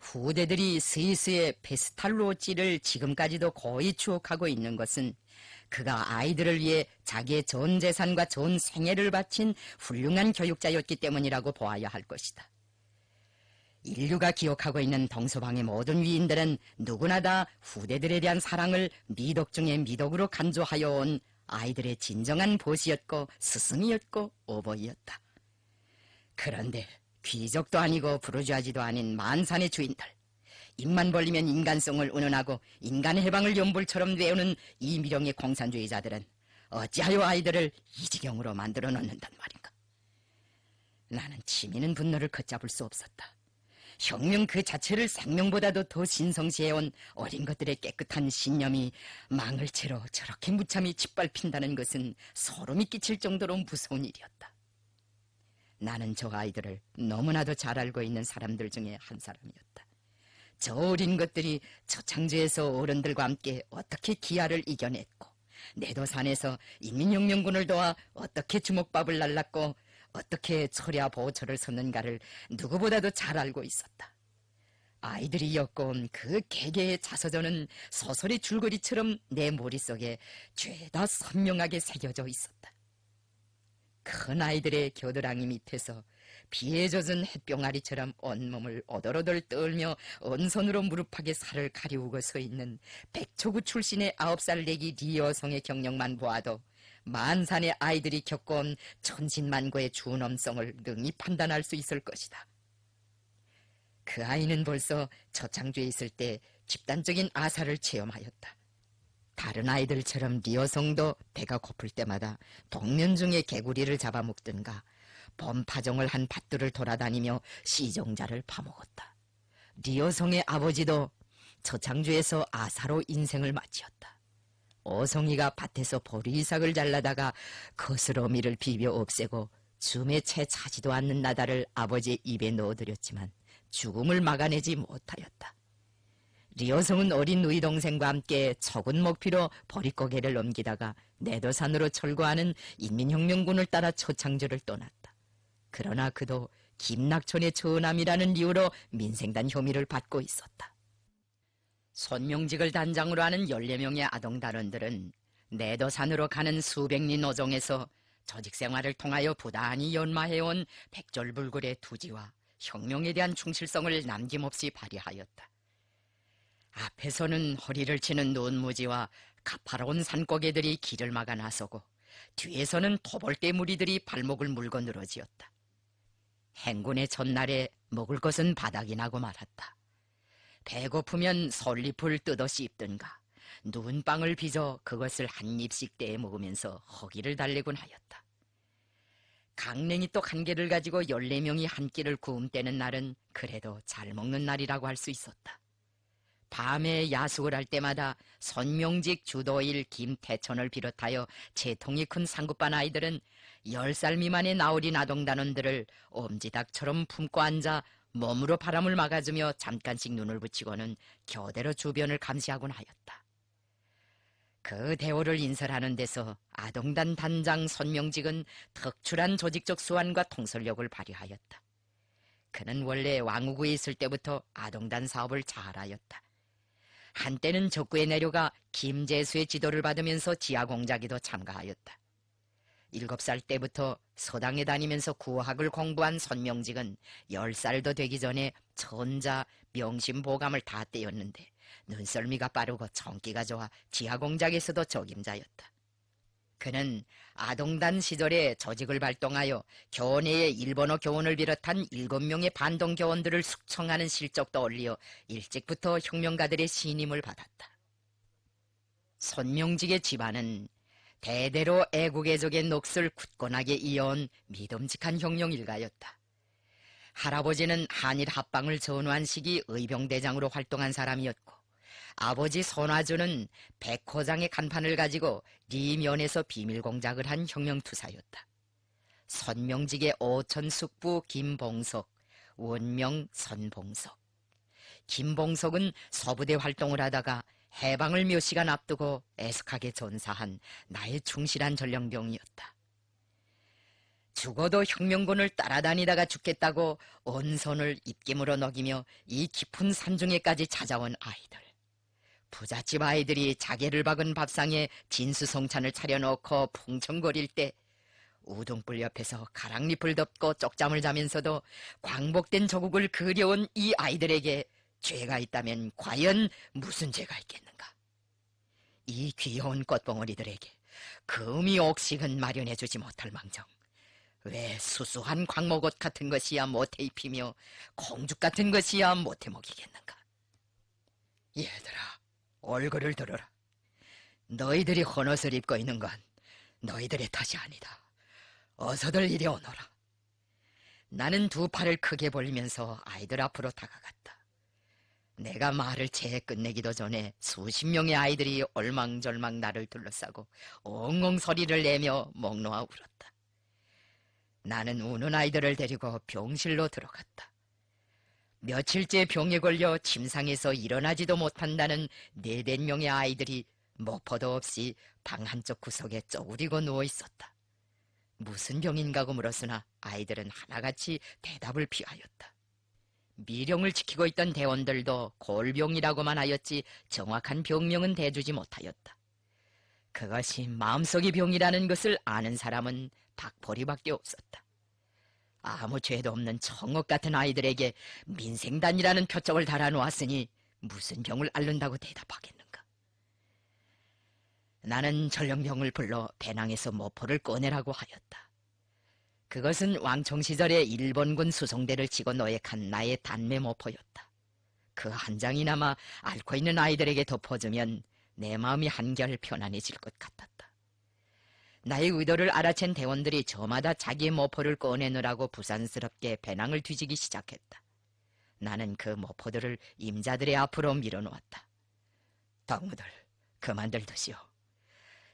후대들이 스위스의 페스탈로찌를 지금까지도 거의 추억하고 있는 것은 그가 아이들을 위해 자기의 전 재산과 전 생애를 바친 훌륭한 교육자였기 때문이라고 보아야 할 것이다. 인류가 기억하고 있는 동서방의 모든 위인들은 누구나 다 후대들에 대한 사랑을 미덕 중의 미덕으로 간주하여온 아이들의 진정한 보시였고 스승이었고 오버이었다 그런데 귀족도 아니고 부르주아지도 아닌 만산의 주인들, 입만 벌리면 인간성을 운운하고 인간의 해방을 연불처럼 외우는 이 미령의 공산주의자들은 어찌하여 아이들을 이 지경으로 만들어 놓는단 말인가. 나는 치미는 분노를 걷잡을 수 없었다. 혁명 그 자체를 생명보다도 더 신성시해온 어린 것들의 깨끗한 신념이 망을 채로 저렇게 무참히 짓밟힌다는 것은 소름이 끼칠 정도로 무서운 일이었다. 나는 저 아이들을 너무나도 잘 알고 있는 사람들 중에 한 사람이었다. 저 어린 것들이 초창주에서 어른들과 함께 어떻게 기아를 이겨냈고 내도산에서 인민혁명군을 도와 어떻게 주먹밥을 날랐고 어떻게 철야 보호처를 섰는가를 누구보다도 잘 알고 있었다. 아이들이 엮어온 그 개개의 자서전은 소설의 줄거리처럼 내 머릿속에 죄다 선명하게 새겨져 있었다. 큰 아이들의 겨드랑이 밑에서 비에 젖은 햇병아리처럼 온몸을 오돌오돌 떨며 온손으로 무릎하게 살을 가리우고 서 있는 백초구 출신의 아홉 살 내기 리어성의 경력만 보아도 만산의 아이들이 겪어온 천신만고의 준엄성을 능히 판단할 수 있을 것이다. 그 아이는 벌써 저창주에 있을 때 집단적인 아사를 체험하였다. 다른 아이들처럼 리어성도 배가 고플 때마다 동면 중에 개구리를 잡아먹든가 범파정을 한 밭들을 돌아다니며 시종자를 파먹었다. 리어성의 아버지도 저창주에서 아사로 인생을 마치었다. 어성이가 밭에서 보리삭을 이 잘라다가 거스러미를 비벼 없애고 줌에 채 차지도 않는 나다를 아버지의 입에 넣어드렸지만 죽음을 막아내지 못하였다. 리어성은 어린 누이 동생과 함께 적은 먹피로 버릿고개를 넘기다가 내도산으로 철거하는 인민혁명군을 따라 초창주를 떠났다. 그러나 그도 김낙천의 처남이라는 이유로 민생단 혐의를 받고 있었다. 손명직을 단장으로 하는 14명의 아동단원들은 내도산으로 가는 수백 리 노정에서 조직 생활을 통하여 부단히 연마해온 백절불굴의 투지와 혁명에 대한 충실성을 남김없이 발휘하였다. 앞에서는 허리를 치는 논무지와 가파로운 산고개들이 길을 막아 나서고 뒤에서는 토벌대 무리들이 발목을 물고 늘어지었다. 행군의 전날에 먹을 것은 바닥이 나고 말았다. 배고프면 솔잎을 뜯어 씹든가 눈빵을 빚어 그것을 한 입씩 떼어 먹으면서 허기를 달래곤 하였다. 강냉이 또 한 개를 가지고 14명이 한 끼를 구움떼는 날은 그래도 잘 먹는 날이라고 할 수 있었다. 밤에 야숙을 할 때마다 선명직 주도일 김태천을 비롯하여 재통이 큰 상급반 아이들은 열살 미만의 나우린 아동단원들을 엄지닥처럼 품고 앉아 몸으로 바람을 막아주며 잠깐씩 눈을 붙이고는 교대로 주변을 감시하곤 하였다. 그대우를 인설하는 데서 아동단 단장 선명직은 특출한 조직적 수완과 통솔력을 발휘하였다. 그는 원래 왕우구에 있을 때부터 아동단 사업을 잘하였다. 한때는 적구에 내려가 김재수의 지도를 받으면서 지하 공작에도 참가하였다. 일곱 살 때부터 서당에 다니면서 구학을 공부한 선명직은 열살도 되기 전에 천자, 명심보감을 다 떼었는데 눈썰미가 빠르고 정기가 좋아 지하공작에서도 적임자였다. 그는 아동단 시절에 조직을 발동하여 교내의 일본어 교원을 비롯한 일곱 명의 반동 교원들을 숙청하는 실적도 올리어 일찍부터 혁명가들의 신임을 받았다. 선명직의 집안은 대대로 애국애족의 녹슬 굳건하게 이어온 믿음직한 형령 일가였다. 할아버지는 한일 합방을 전후한 시기 의병대장으로 활동한 사람이었고 아버지 손화주는 백호장의 간판을 가지고 리면에서 비밀공작을 한혁명투사였다 선명직의 오천 숙부 김봉석, 원명 선봉석. 김봉석은 서부대 활동을 하다가 해방을 몇 시간 앞두고 애석하게 전사한 나의 충실한 전령병이었다. 죽어도 혁명군을 따라다니다가 죽겠다고 온손을 입김으로 녹이며이 깊은 산중에까지 찾아온 아이들. 부잣집 아이들이 자개를 박은 밥상에 진수성찬을 차려놓고 풍청거릴 때 우동불 옆에서 가랑잎을 덮고 쪽잠을 자면서도 광복된 조국을 그려온 이 아이들에게 죄가 있다면 과연 무슨 죄가 있겠는가? 이 귀여운 꽃봉오리들에게 금이 옥식은 마련해 주지 못할 망정 왜 수수한 광목옷 같은 것이야 못해 입히며 공죽 같은 것이야 못해 먹이겠는가? 얘들아 얼굴을 들어라 너희들이 헌옷을 입고 있는 건 너희들의 탓이 아니다 어서들 이리 오너라 나는 두 팔을 크게 벌리면서 아이들 앞으로 다가갔다 내가 말을 채 끝내기도 전에 수십 명의 아이들이 얼망절망 나를 둘러싸고 엉엉 소리를 내며 목놓아 울었다. 나는 우는 아이들을 데리고 병실로 들어갔다. 며칠째 병에 걸려 침상에서 일어나지도 못한다는 네댓 명의 아이들이 머퍼도 없이 방 한쪽 구석에 쪼그리고 누워 있었다. 무슨 병인가고 물었으나 아이들은 하나같이 대답을 피하였다. 미령을 지키고 있던 대원들도 골병이라고만 하였지 정확한 병명은 대주지 못하였다. 그것이 마음속의 병이라는 것을 아는 사람은 박보리밖에 없었다. 아무 죄도 없는 청옥 같은 아이들에게 민생단이라는 표적을 달아놓았으니 무슨 병을 앓는다고 대답하겠는가? 나는 전령병을 불러 배낭에서 모포를 꺼내라고 하였다. 그것은 왕총 시절에 일본군 수송대를 치고 노획한 나의 단메모포였다. 그 한 장이나마 앓고 있는 아이들에게 덮어주면 내 마음이 한결 편안해질 것 같았다. 나의 의도를 알아챈 대원들이 저마다 자기 의 모포를 꺼내느라고 부산스럽게 배낭을 뒤지기 시작했다. 나는 그 모포들을 임자들의 앞으로 밀어놓았다. 덕무들, 그만들 드시오.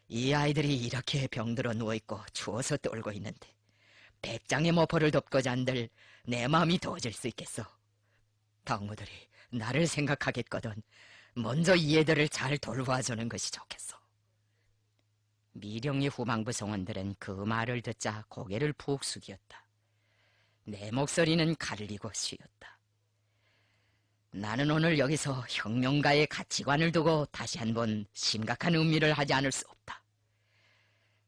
이 아이들이 이렇게 병들어 누워있고 추워서 떨고 있는데 백장의 머퍼를 덮고 잔들내 마음이 도와줄 수 있겠소. 당무들이 나를 생각하겠거든 먼저 이 애들을 잘 돌봐주는 것이 좋겠소. 미령리 후방부 성원들은 그 말을 듣자 고개를 푹 숙였다. 내 목소리는 갈리고 쉬었다. 나는 오늘 여기서 혁명가의 가치관을 두고 다시 한 번 심각한 의미를 하지 않을 수 없다.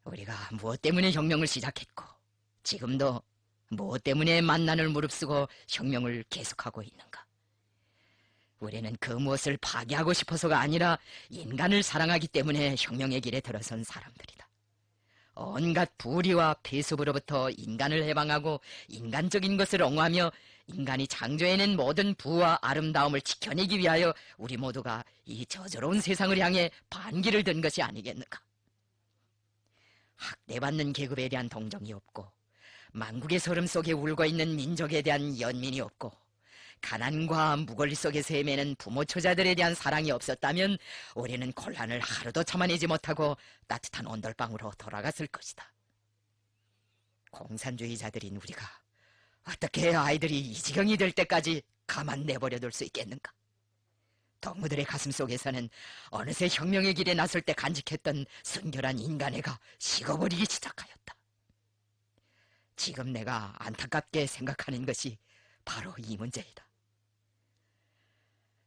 우리가 무엇 때문에 혁명을 시작했고 지금도 뭐 때문에 만난을 무릅쓰고 혁명을 계속하고 있는가? 우리는 그 무엇을 파괴하고 싶어서가 아니라 인간을 사랑하기 때문에 혁명의 길에 들어선 사람들이다. 온갖 부리와 폐습으로부터 인간을 해방하고 인간적인 것을 옹호하며 인간이 창조해낸 모든 부와 아름다움을 지켜내기 위하여 우리 모두가 이 저조로운 세상을 향해 반기를 든 것이 아니겠는가? 학대받는 계급에 대한 동정이 없고 만국의 소름 속에 울고 있는 민족에 대한 연민이 없고 가난과 무골리 속의 세매는 부모 처자들에 대한 사랑이 없었다면 우리는 곤란을 하루도 참아내지 못하고 따뜻한 온돌방으로 돌아갔을 것이다. 공산주의자들인 우리가 어떻게 아이들이 이 지경이 될 때까지 가만 내버려 둘 수 있겠는가? 동무들의 가슴 속에서는 어느새 혁명의 길에 나설 때 간직했던 순결한 인간애가 식어버리기 시작하였다. 지금 내가 안타깝게 생각하는 것이 바로 이 문제이다.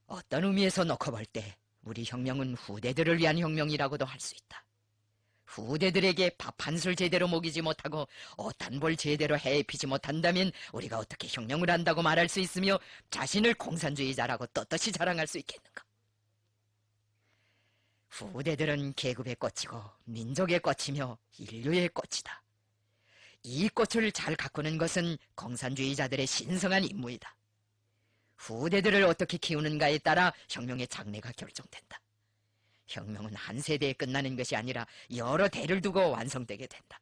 어떤 의미에서 놓고 볼 때 우리 혁명은 후대들을 위한 혁명이라고도 할 수 있다. 후대들에게 밥 한술 제대로 먹이지 못하고 어단벌 제대로 해피지 못한다면 우리가 어떻게 혁명을 한다고 말할 수 있으며 자신을 공산주의자라고 떳떳이 자랑할 수 있겠는가? 후대들은 계급에 꽂히고 민족에 꽂히며 인류의 꽂히다. 이 꽃을 잘 가꾸는 것은 공산주의자들의 신성한 임무이다. 후대들을 어떻게 키우는가에 따라 혁명의 장래가 결정된다. 혁명은 한 세대에 끝나는 것이 아니라 여러 대를 두고 완성되게 된다.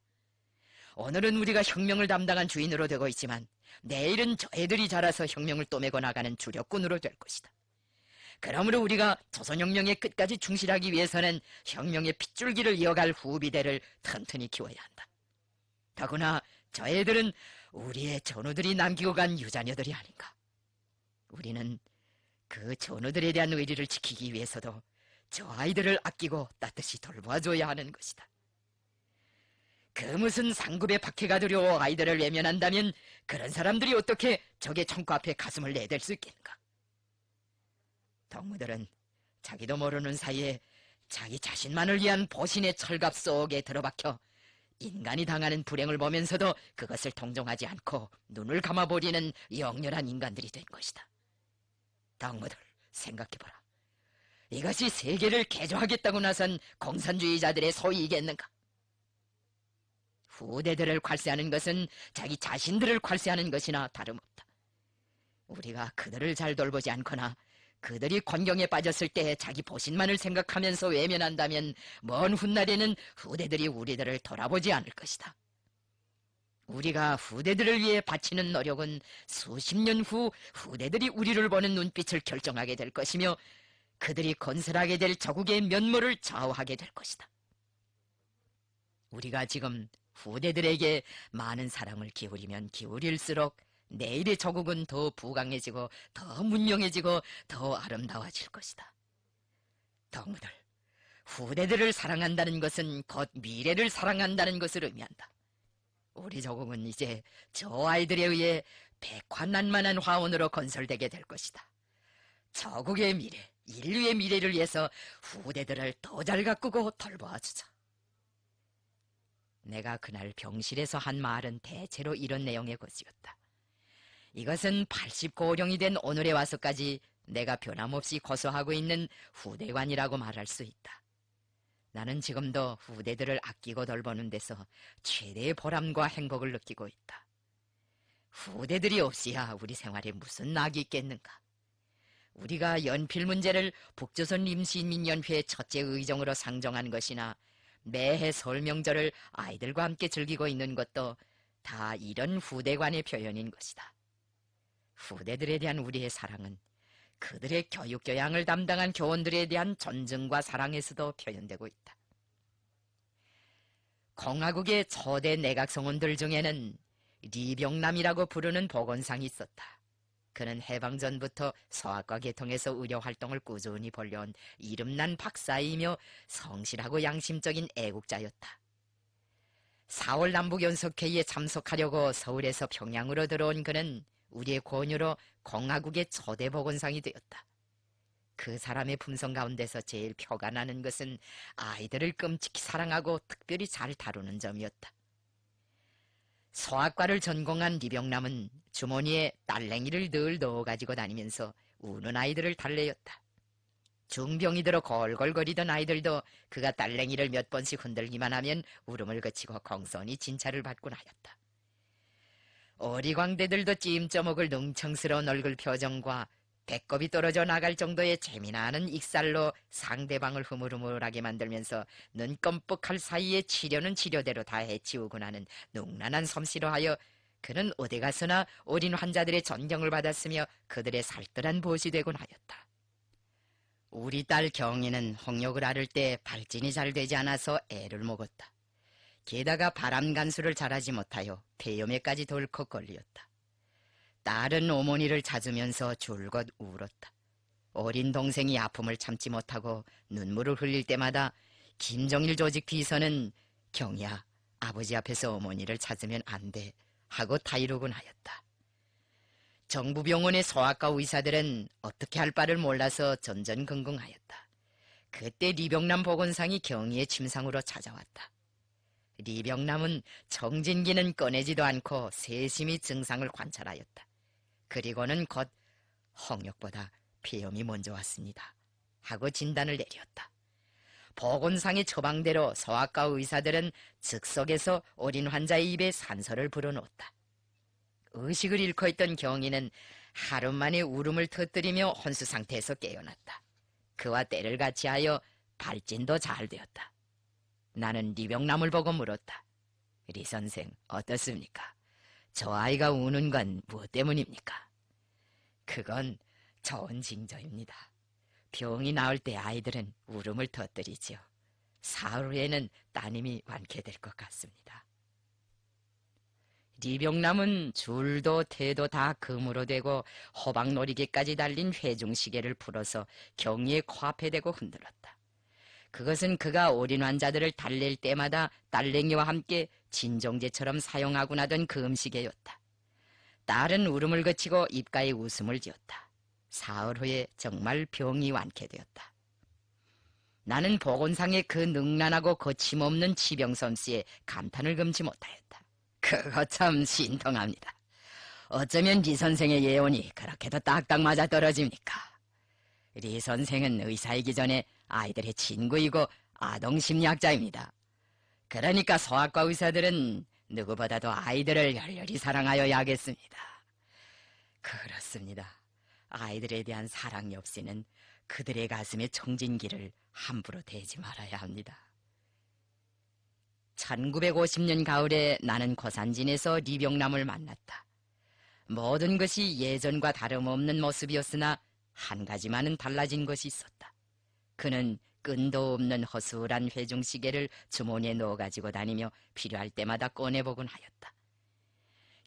오늘은 우리가 혁명을 담당한 주인으로 되고 있지만 내일은 저 애들이 자라서 혁명을 또매고 나가는 주력군으로 될 것이다. 그러므로 우리가 조선혁명의 끝까지 충실하기 위해서는 혁명의 핏줄기를 이어갈 후비대를 튼튼히 키워야 한다. 더구나 저 애들은 우리의 전우들이 남기고 간 유자녀들이 아닌가. 우리는 그 전우들에 대한 의리를 지키기 위해서도 저 아이들을 아끼고 따뜻이 돌봐줘야 하는 것이다. 그 무슨 상급의 박해가 두려워 아이들을 외면한다면 그런 사람들이 어떻게 적의 청구 앞에 가슴을 내댈 수 있겠는가? 덕무들은 자기도 모르는 사이에 자기 자신만을 위한 보신의 철갑 속에 들어박혀 인간이 당하는 불행을 보면서도 그것을 동정하지 않고 눈을 감아버리는 영렬한 인간들이 된 것이다. 당무들 생각해보라. 이것이 세계를 개조하겠다고 나선 공산주의자들의 소위이겠는가? 후대들을 괄세하는 것은 자기 자신들을 괄세하는 것이나 다름없다. 우리가 그들을 잘 돌보지 않거나 그들이 권경에 빠졌을 때 자기 보신만을 생각하면서 외면한다면 먼 훗날에는 후대들이 우리들을 돌아보지 않을 것이다. 우리가 후대들을 위해 바치는 노력은 수십 년 후 후대들이 우리를 보는 눈빛을 결정하게 될 것이며 그들이 건설하게 될 저국의 면모를 좌우하게 될 것이다. 우리가 지금 후대들에게 많은 사랑을 기울이면 기울일수록 내일의 조국은더 부강해지고 더 문명해지고 더 아름다워질 것이다. 동무들 후대들을 사랑한다는 것은 곧 미래를 사랑한다는 것을 의미한다. 우리 조국은 이제 저 아이들에 의해 백화난만한 화원으로 건설되게 될 것이다. 조국의 미래, 인류의 미래를 위해서 후대들을 더 잘 가꾸고 돌보아주자. 내가 그날 병실에서 한 말은 대체로 이런 내용의 것이었다. 이것은 80고령이 된 오늘에 와서까지 내가 변함없이 거소하고 있는 후대관이라고 말할 수 있다. 나는 지금도 후대들을 아끼고 돌보는 데서 최대의 보람과 행복을 느끼고 있다. 후대들이 없이야 우리 생활에 무슨 낙이 있겠는가? 우리가 연필 문제를 북조선 임시민연회 인 첫째 의정으로 상정한 것이나 매해 설명절을 아이들과 함께 즐기고 있는 것도 다 이런 후대관의 표현인 것이다. 후대들에 대한 우리의 사랑은 그들의 교육 교양을 담당한 교원들에 대한 존중과 사랑에서도 표현되고 있다. 공화국의 초대 내각 성원들 중에는 리병남이라고 부르는 보건상이 있었다. 그는 해방 전부터 서학과 계통에서 의료 활동을 꾸준히 벌려온 이름난 박사이며 성실하고 양심적인 애국자였다. 4월 남북연속회의에 참석하려고 서울에서 평양으로 들어온 그는 우리의 권유로 공화국의 초대 복원상이 되었다. 그 사람의 품성 가운데서 제일 표가 나는 것은 아이들을 끔찍히 사랑하고 특별히 잘 다루는 점이었다. 소아과를 전공한 리병남은 주머니에 딸랭이를 늘 넣어 가지고 다니면서 우는 아이들을 달래였다. 중병이 들어 걸걸거리던 아이들도 그가 딸랭이를 몇 번씩 흔들기만 하면 울음을 그치고 공손히 진찰을 받곤 하였다. 어리광대들도 찜쪄먹을 능청스러운 얼굴 표정과 배꼽이 떨어져 나갈 정도의 재미나는 익살로 상대방을 흐물흐물하게 만들면서 눈껌뻑할 사이에 치료는 치료대로 다 해치우고 나는 농란한 솜씨로 하여 그는 어디 가서나 어린 환자들의 존경을 받았으며 그들의 살뜰한 보시 되곤 하였다. 우리 딸 경희는 홍역을 앓을 때 발진이 잘 되지 않아서 애를 먹었다. 게다가 바람 간수를 잘하지 못하여 폐염에까지 덜컥 걸리었다. 딸은 어머니를 찾으면서 줄곧 울었다. 어린 동생이 아픔을 참지 못하고 눈물을 흘릴 때마다 김정일 조직 비서는 경야 아버지 앞에서 어머니를 찾으면 안돼 하고 타이로곤 하였다. 정부병원의 소아과 의사들은 어떻게 할 바를 몰라서 전전긍긍하였다. 그때 리병남 보건상이 경희의 침상으로 찾아왔다. 리병남은 정진기는 꺼내지도 않고 세심히 증상을 관찰하였다. 그리고는 곧 홍역보다 폐염이 먼저 왔습니다. 하고 진단을 내렸다. 보건상의 처방대로 소아과 의사들은 즉석에서 어린 환자의 입에 산소를 불어넣었다. 의식을 잃고 있던 경희는 하루 만에 울음을 터뜨리며 혼수 상태에서 깨어났다. 그와 때를 같이 하여 발진도 잘 되었다. 나는 리병남을 네 보고 물었다. 리 선생, 어떻습니까? 저 아이가 우는 건 무엇 뭐 때문입니까? 그건 저온징조입니다. 병이 나올 때 아이들은 울음을 터뜨리지요. 사흘 후에는 따님이 완쾌될 것 같습니다. 리병남은 줄도 태도 다 금으로 되고 허방놀이기까지 달린 회중시계를 풀어서 경리에 코앞에 대고 흔들었다. 그것은 그가 어린 환자들을 달랠 때마다 딸랭이와 함께 진정제처럼 사용하고 나던 그 음식이었다. 딸은 울음을 그치고 입가에 웃음을 지었다. 사흘 후에 정말 병이 완쾌되었다. 나는 보건상의 그 능란하고 거침없는 치병솜씨에 감탄을 금치 못하였다. 그거 참 신통합니다. 어쩌면 리 선생의 예언이 그렇게도 딱딱 맞아떨어집니까? 리 선생은 의사이기 전에 아이들의 친구이고 아동심리학자입니다. 그러니까 소아과 의사들은 누구보다도 아이들을 열렬히 사랑하여야겠습니다. 그렇습니다. 아이들에 대한 사랑이 없이는 그들의 가슴에 청진기를 함부로 대지 말아야 합니다. 1950년 가을에 나는 고산진에서 리병남을 만났다. 모든 것이 예전과 다름없는 모습이었으나 한 가지만은 달라진 것이 있었다. 그는 끈도 없는 허술한 회중시계를 주머니에 넣어 가지고 다니며 필요할 때마다 꺼내보곤 하였다.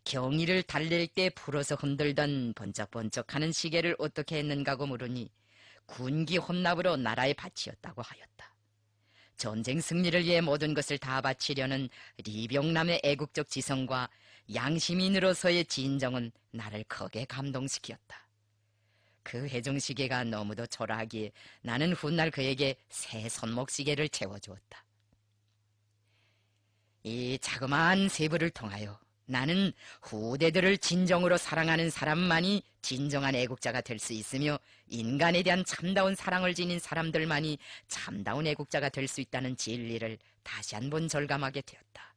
경의를 달랠 때불어서 흔들던 번쩍번쩍하는 시계를 어떻게 했는가고 물으니 군기 혼납으로 나라에 바치었다고 하였다. 전쟁 승리를 위해 모든 것을 다 바치려는 리병남의 애국적 지성과 양시민으로서의 진정은 나를 크게 감동시키었다. 그 회중시계가 너무도 초라하기에 나는 훗날 그에게 새 손목시계를 채워주었다. 이 자그마한 세부를 통하여 나는 후대들을 진정으로 사랑하는 사람만이 진정한 애국자가 될 수 있으며 인간에 대한 참다운 사랑을 지닌 사람들만이 참다운 애국자가 될 수 있다는 진리를 다시 한 번 절감하게 되었다.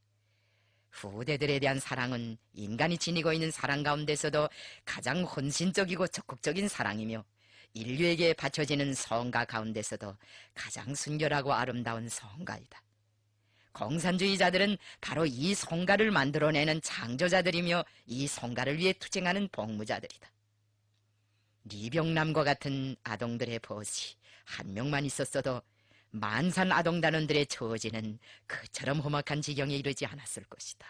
후대들에 대한 사랑은 인간이 지니고 있는 사랑 가운데서도 가장 혼신적이고 적극적인 사랑이며 인류에게 바쳐지는 성가 가운데서도 가장 순결하고 아름다운 성가이다. 공산주의자들은 바로 이 성가를 만들어내는 창조자들이며 이 성가를 위해 투쟁하는 복무자들이다. 리병남과 같은 아동들의 벗이 한 명만 있었어도 만산 아동단원들의 처지는 그처럼 험악한 지경에 이르지 않았을 것이다.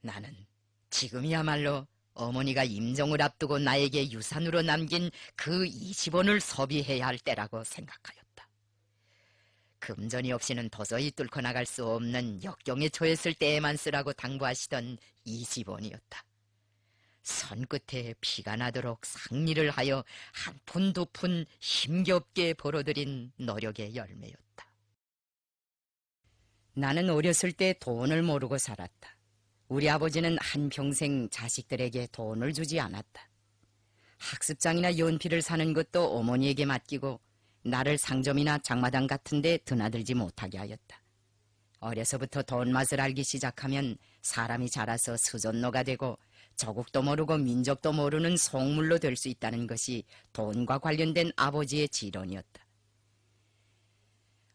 나는 지금이야말로 어머니가 임종을 앞두고 나에게 유산으로 남긴 그 20원을 소비해야 할 때라고 생각하였다. 금전이 없이는 도저히 뚫고 나갈 수 없는 역경에 처했을 때에만 쓰라고 당부하시던 20원이었다. 선끝에 피가 나도록 상리를 하여 한 푼 두 푼 힘겹게 벌어들인 노력의 열매였다. 나는 어렸을 때 돈을 모르고 살았다. 우리 아버지는 한평생 자식들에게 돈을 주지 않았다. 학습장이나 연필을 사는 것도 어머니에게 맡기고 나를 상점이나 장마당 같은 데 드나들지 못하게 하였다. 어려서부터 돈 맛을 알기 시작하면 사람이 자라서 수전노가 되고 저국도 모르고 민족도 모르는 속물로 될 수 있다는 것이 돈과 관련된 아버지의 지론이었다.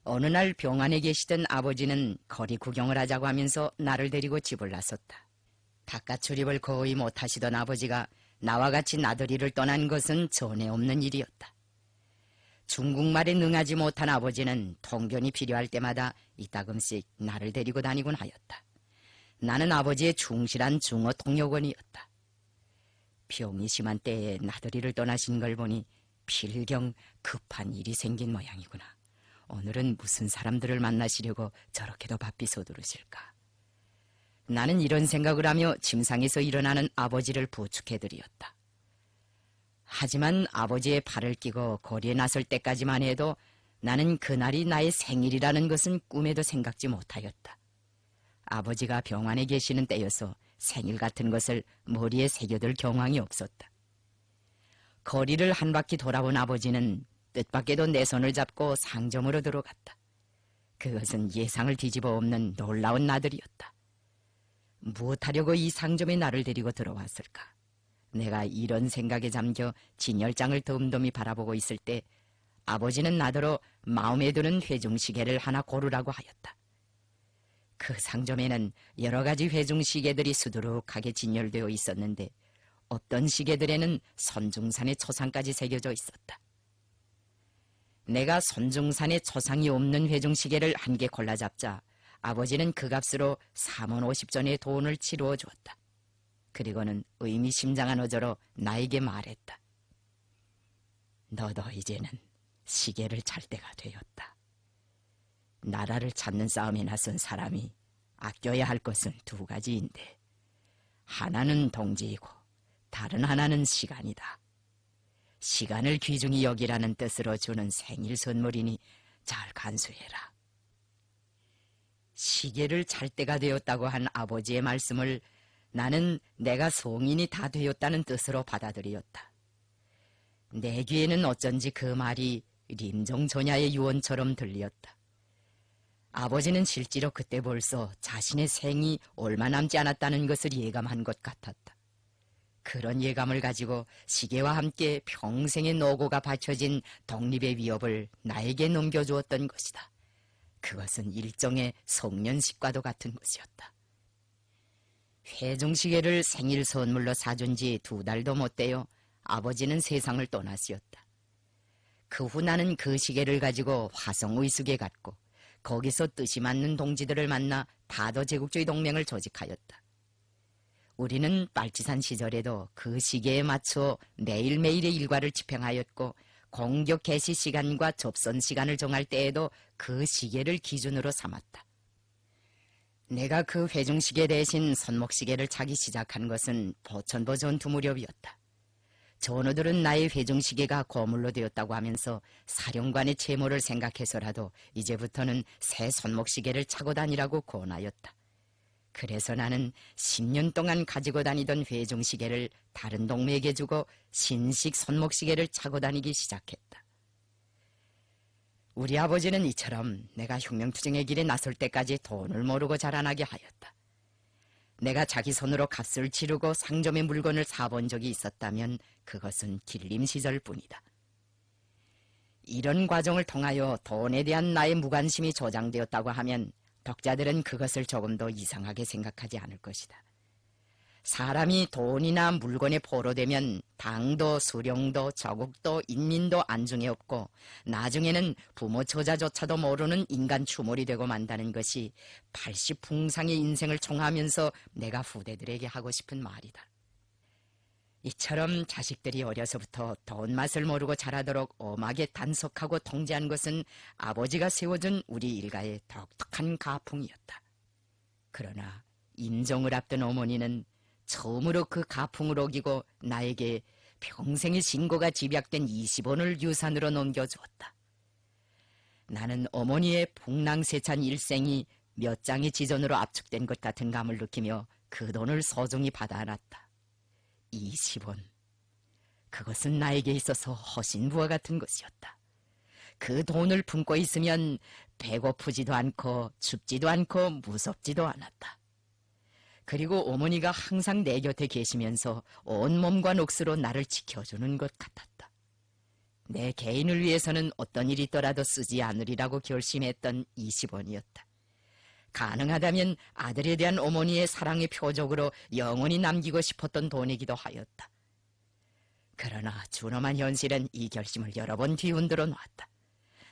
어느 날 병안에 계시던 아버지는 거리 구경을 하자고 하면서 나를 데리고 집을 나섰다. 바깥 출입을 거의 못하시던 아버지가 나와 같이 나들이를 떠난 것은 전에 없는 일이었다. 중국말에 능하지 못한 아버지는 통변이 필요할 때마다 이따금씩 나를 데리고 다니곤 하였다. 나는 아버지의 충실한 중어 통역원이었다. 병이 심한 때에 나들이를 떠나신 걸 보니 필경 급한 일이 생긴 모양이구나. 오늘은 무슨 사람들을 만나시려고 저렇게도 바삐 서두르실까. 나는 이런 생각을 하며 침상에서 일어나는 아버지를 부축해드리었다. 하지만 아버지의 발을 끼고 거리에 나설 때까지만 해도 나는 그날이 나의 생일이라는 것은 꿈에도 생각지 못하였다. 아버지가 병원에 계시는 때여서 생일 같은 것을 머리에 새겨둘 경황이 없었다. 거리를 한 바퀴 돌아본 아버지는 뜻밖에도 내 손을 잡고 상점으로 들어갔다. 그것은 예상을 뒤집어 엎는 놀라운 나들이었다. 무엇하려고 이 상점에 나를 데리고 들어왔을까? 내가 이런 생각에 잠겨 진열장을 덤덤히 바라보고 있을 때 아버지는 나더러 마음에 드는 회중시계를 하나 고르라고 하였다. 그 상점에는 여러 가지 회중 시계들이 수두룩하게 진열되어 있었는데 어떤 시계들에는 선중산의 초상까지 새겨져 있었다. 내가 선중산의 초상이 없는 회중 시계를 한 개 골라 잡자 아버지는 그 값으로 3원 50전의 돈을 치루어 주었다. 그리고는 의미심장한 어조로 나에게 말했다. 너도 이제는 시계를 찰 때가 되었다. 나라를 찾는 싸움에 나선 사람이 아껴야 할 것은 두 가지인데 하나는 동지이고 다른 하나는 시간이다. 시간을 귀중히 여기라는 뜻으로 주는 생일 선물이니 잘 간수해라. 시계를 잘 때가 되었다고 한 아버지의 말씀을 나는 내가 송인이다 되었다는 뜻으로 받아들이었다. 내 귀에는 어쩐지 그 말이 림종전야의 유언처럼 들렸다. 아버지는 실제로 그때 벌써 자신의 생이 얼마 남지 않았다는 것을 예감한 것 같았다. 그런 예감을 가지고 시계와 함께 평생의 노고가 바쳐진 독립의 위협을 나에게 넘겨주었던 것이다. 그것은 일종의 성년식과도 같은 것이었다. 회중시계를 생일 선물로 사준 지 두 달도 못 되어 아버지는 세상을 떠나시었다. 그 후 나는 그 시계를 가지고 화성의숙에 갔고 거기서 뜻이 맞는 동지들을 만나 다더 제국주의 동맹을 조직하였다. 우리는 빨치산 시절에도 그 시기에 맞춰 매일매일의 일과를 집행하였고 공격 개시 시간과 접선 시간을 정할 때에도 그 시계를 기준으로 삼았다. 내가 그 회중시계 대신 선목시계를 차기 시작한 것은 보천보 전투 무렵이었다. 전우들은 나의 회중시계가 거물로 되었다고 하면서 사령관의 채모를 생각해서라도 이제부터는 새 손목시계를 차고 다니라고 권하였다. 그래서 나는 10년 동안 가지고 다니던 회중시계를 다른 동무에게 주고 신식 손목시계를 차고 다니기 시작했다. 우리 아버지는 이처럼 내가 혁명투쟁의 길에 나설 때까지 돈을 모르고 자라나게 하였다. 내가 자기 손으로 값을 치르고 상점의 물건을 사본 적이 있었다면 그것은 길림 시절 뿐이다. 이런 과정을 통하여 돈에 대한 나의 무관심이 조장되었다고 하면 덕자들은 그것을 조금 도 이상하게 생각하지 않을 것이다. 사람이 돈이나 물건에 포로되면 당도 수령도 저국도 인민도 안중에 없고 나중에는 부모 처자조차도 모르는 인간 추몰이 되고 만다는 것이 80풍상의 인생을 총하면서 내가 후대들에게 하고 싶은 말이다. 이처럼 자식들이 어려서부터 돈 맛을 모르고 자라도록 엄하게 단속하고 통제한 것은 아버지가 세워준 우리 일가의 독특한 가풍이었다. 그러나 임종을 앞둔 어머니는 처음으로 그 가풍을 어기고 나에게 평생의 신고가 집약된 20원을 유산으로 넘겨주었다. 나는 어머니의 풍랑세찬 일생이 몇 장의 지전으로 압축된 것 같은 감을 느끼며 그 돈을 소중히 받아 안았다. 20원. 그것은 나에게 있어서 허신부와 같은 것이었다. 그 돈을 품고 있으면 배고프지도 않고 춥지도 않고 무섭지도 않았다. 그리고 어머니가 항상 내 곁에 계시면서 온몸과 녹으로 나를 지켜주는 것 같았다. 내 개인을 위해서는 어떤 일이 있더라도 쓰지 않으리라고 결심했던 20원이었다. 가능하다면 아들에 대한 어머니의 사랑의 표적으로 영원히 남기고 싶었던 돈이기도 하였다. 그러나 준엄한 현실은 이 결심을 여러 번 뒤흔들어 놓았다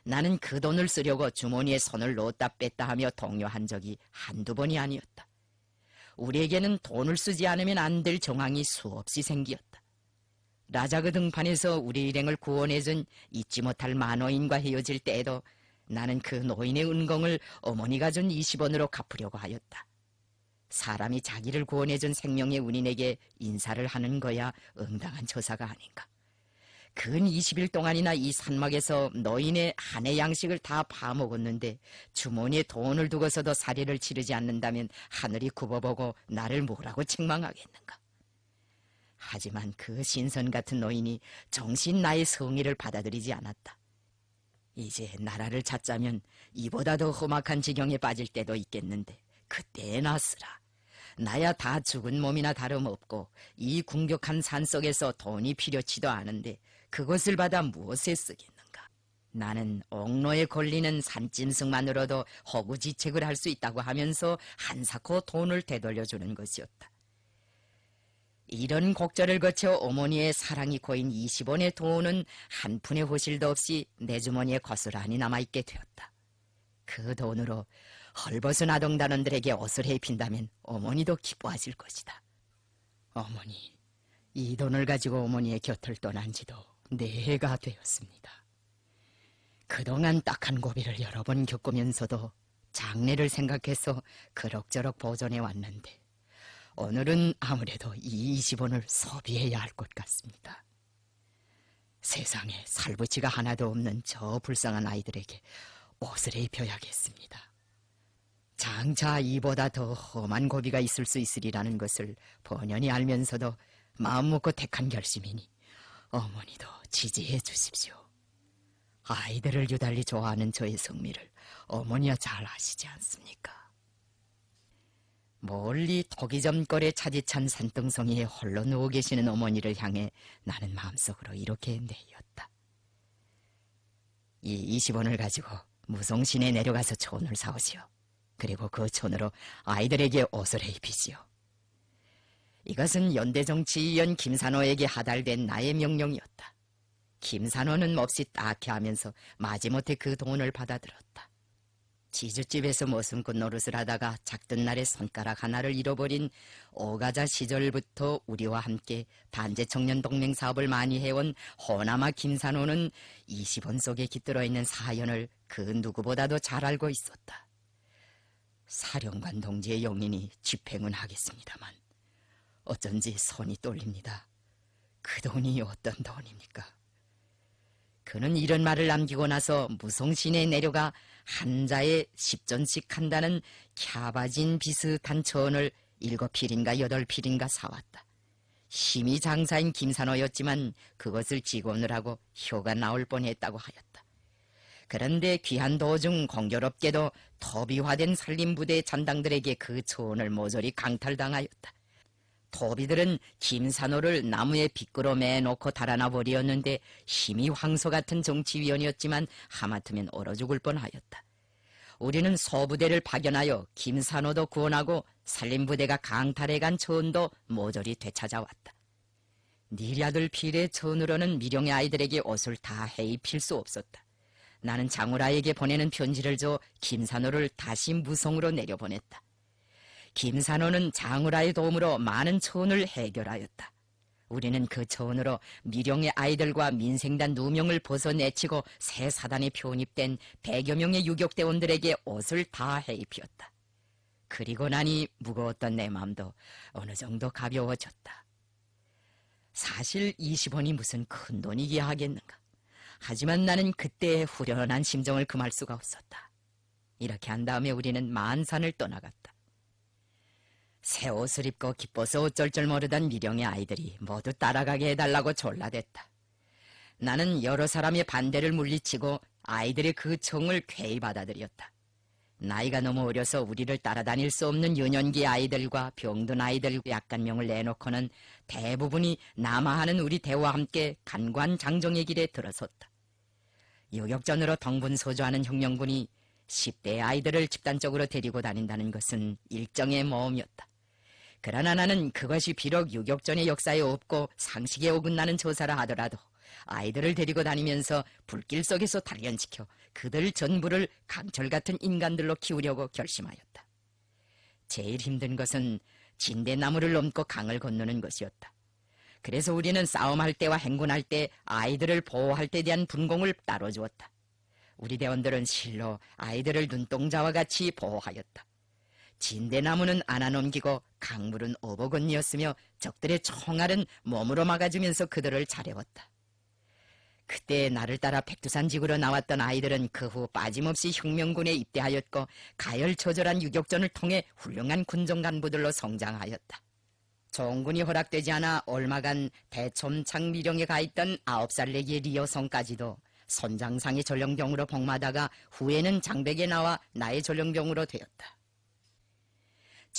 나는 그 돈을 쓰려고 주머니에 손을 놓다 뺐다 하며 동요한 적이 한두 번이 아니었다. 우리에게는 돈을 쓰지 않으면 안 될 정황이 수없이 생기었다. 라자그 등판에서 우리 일행을 구원해준 잊지 못할 만호인과 헤어질 때에도 나는 그 노인의 은공을 어머니가 준 20원으로 갚으려고 하였다. 사람이 자기를 구원해준 생명의 운인에게 인사를 하는 거야 응당한 조사가 아닌가. 근 20일 동안이나 이 산막에서 너희네 한해 양식을 다 파먹었는데 주머니에 돈을 두고서도 사례를 치르지 않는다면 하늘이 굽어보고 나를 뭐라고 책망하겠는가. 하지만 그 신선 같은 노인이 정신 나의 성의를 받아들이지 않았다. 이제 나라를 찾자면 이보다 더 험악한 지경에 빠질 때도 있겠는데 그때에 났으라. 나야 다 죽은 몸이나 다름없고 이 궁격한 산 속에서 돈이 필요치도 않은데 그것을 받아 무엇에 쓰겠는가? 나는 옥로에 걸리는 산짐승만으로도 허구지책을 할 수 있다고 하면서 한사코 돈을 되돌려주는 것이었다. 이런 곡절을 거쳐 어머니의 사랑이 고인 20원의 돈은 한 푼의 호실도 없이 내 주머니에 거스란히 남아있게 되었다. 그 돈으로 헐벗은 아동단원들에게 옷을 해입힌다면 어머니도 기뻐하실 것이다. 어머니, 이 돈을 가지고 어머니의 곁을 떠난 지도 내가 되었습니다. 그동안 딱한 고비를 여러 번 겪으면서도 장례를 생각해서 그럭저럭 보존해 왔는데 오늘은 아무래도 이 20원을 소비해야 할 것 같습니다. 세상에 살부치가 하나도 없는 저 불쌍한 아이들에게 옷을 입혀야겠습니다. 장차 이보다 더 험한 고비가 있을 수 있으리라는 것을 본연히 알면서도 마음먹고 택한 결심이니 어머니도 지지해 주십시오. 아이들을 유달리 좋아하는 저의 성미를 어머니야 잘 아시지 않습니까? 멀리 토기점거리 차디찬 산등성이에 홀로 누워 계시는 어머니를 향해 나는 마음속으로 이렇게 내었다. 이 20원을 가지고 무성신에 내려가서 촌을 사오시오. 그리고 그 촌으로 아이들에게 옷을 입히시오. 이것은 연대정 치의원 김산호에게 하달된 나의 명령이었다. 김산호는 몹시 딱히 하면서 마지못해 그 돈을 받아들었다. 지주집에서 머슴꾼 노릇을 하다가 작든 날에 손가락 하나를 잃어버린 오가자 시절부터 우리와 함께 반제 청년 동맹 사업을 많이 해온 호남아 김산호는 20원 속에 깃들어 있는 사연을 그 누구보다도 잘 알고 있었다. 사령관 동지의 용인이 집행은 하겠습니다만 어쩐지 손이 떨립니다. 그 돈이 어떤 돈입니까? 그는 이런 말을 남기고 나서 무송신에 내려가 한자에 10전씩 한다는 캬바진 비슷한 천을 일곱 필인가 여덟 필인가 사왔다. 심히 장사인 김산호였지만 그것을 직원을하고 효가 나올 뻔했다고 하였다. 그런데 귀한 도중 공교롭게도 터비화된 살림부대 잔당들에게 그 초원을 모조리 강탈당하였다. 도비들은 김산호를 나무에 빗끌러 매놓고 달아나 버리었는데 힘이 황소 같은 정치위원이었지만 하마터면 얼어 죽을 뻔하였다. 우리는 소부대를 파견하여 김산호도 구원하고 살림부대가 강탈해간 천도 모조리 되찾아왔다. 니리아들 필의 천으로는 미령의 아이들에게 옷을 다 해입힐 수 없었다. 나는 장우라에게 보내는 편지를 줘 김산호를 다시 무성으로 내려보냈다. 김산호는 장우라의 도움으로 많은 초원을 해결하였다. 우리는 그 초원으로 미령의 아이들과 민생단 누명을 벗어내치고 새 사단에 편입된 백여 명의 유격대원들에게 옷을 다 해입혔다. 그리고 나니 무거웠던 내 마음도 어느 정도 가벼워졌다. 사실 20원이 무슨 큰 돈이기야 하겠는가. 하지만 나는 그때의 후련한 심정을 금할 수가 없었다. 이렇게 한 다음에 우리는 만산을 떠나갔다. 새 옷을 입고 기뻐서 어쩔 줄 모르던 미령의 아이들이 모두 따라가게 해달라고 졸라댔다. 나는 여러 사람의 반대를 물리치고 아이들의 그 청을 쾌히 받아들였다. 나이가 너무 어려서 우리를 따라다닐 수 없는 유년기 아이들과 병든 아이들 약간명을 내놓고는 대부분이 남하하는 우리 대와 함께 간관장정의 길에 들어섰다. 요격전으로 덩분 소주하는 혁명군이 1 0대 아이들을 집단적으로 데리고 다닌다는 것은 일정의 모험이었다. 그러나 나는 그것이 비록 유격전의 역사에 없고 상식에 어긋나는 조사라 하더라도 아이들을 데리고 다니면서 불길 속에서 단련시켜 그들 전부를 강철 같은 인간들로 키우려고 결심하였다. 제일 힘든 것은 진대나무를 넘고 강을 건너는 것이었다. 그래서 우리는 싸움할 때와 행군할 때 아이들을 보호할 때에 대한 분공을 따로 주었다. 우리 대원들은 실로 아이들을 눈동자와 같이 보호하였다. 진대나무는 안아 넘기고 강물은 오복언이었으며 적들의 총알은 몸으로 막아주면서 그들을 잘려웠다 그때 나를 따라 백두산 지구로 나왔던 아이들은 그 후 빠짐없이 혁명군에 입대하였고 가열초절한 유격전을 통해 훌륭한 군정 간부들로 성장하였다. 종군이 허락되지 않아 얼마간 대첨창 미령에 가있던 아홉 살 내기의 리어성까지도 선장상의 전령병으로 복마다가 후에는 장백에 나와 나의 전령병으로 되었다.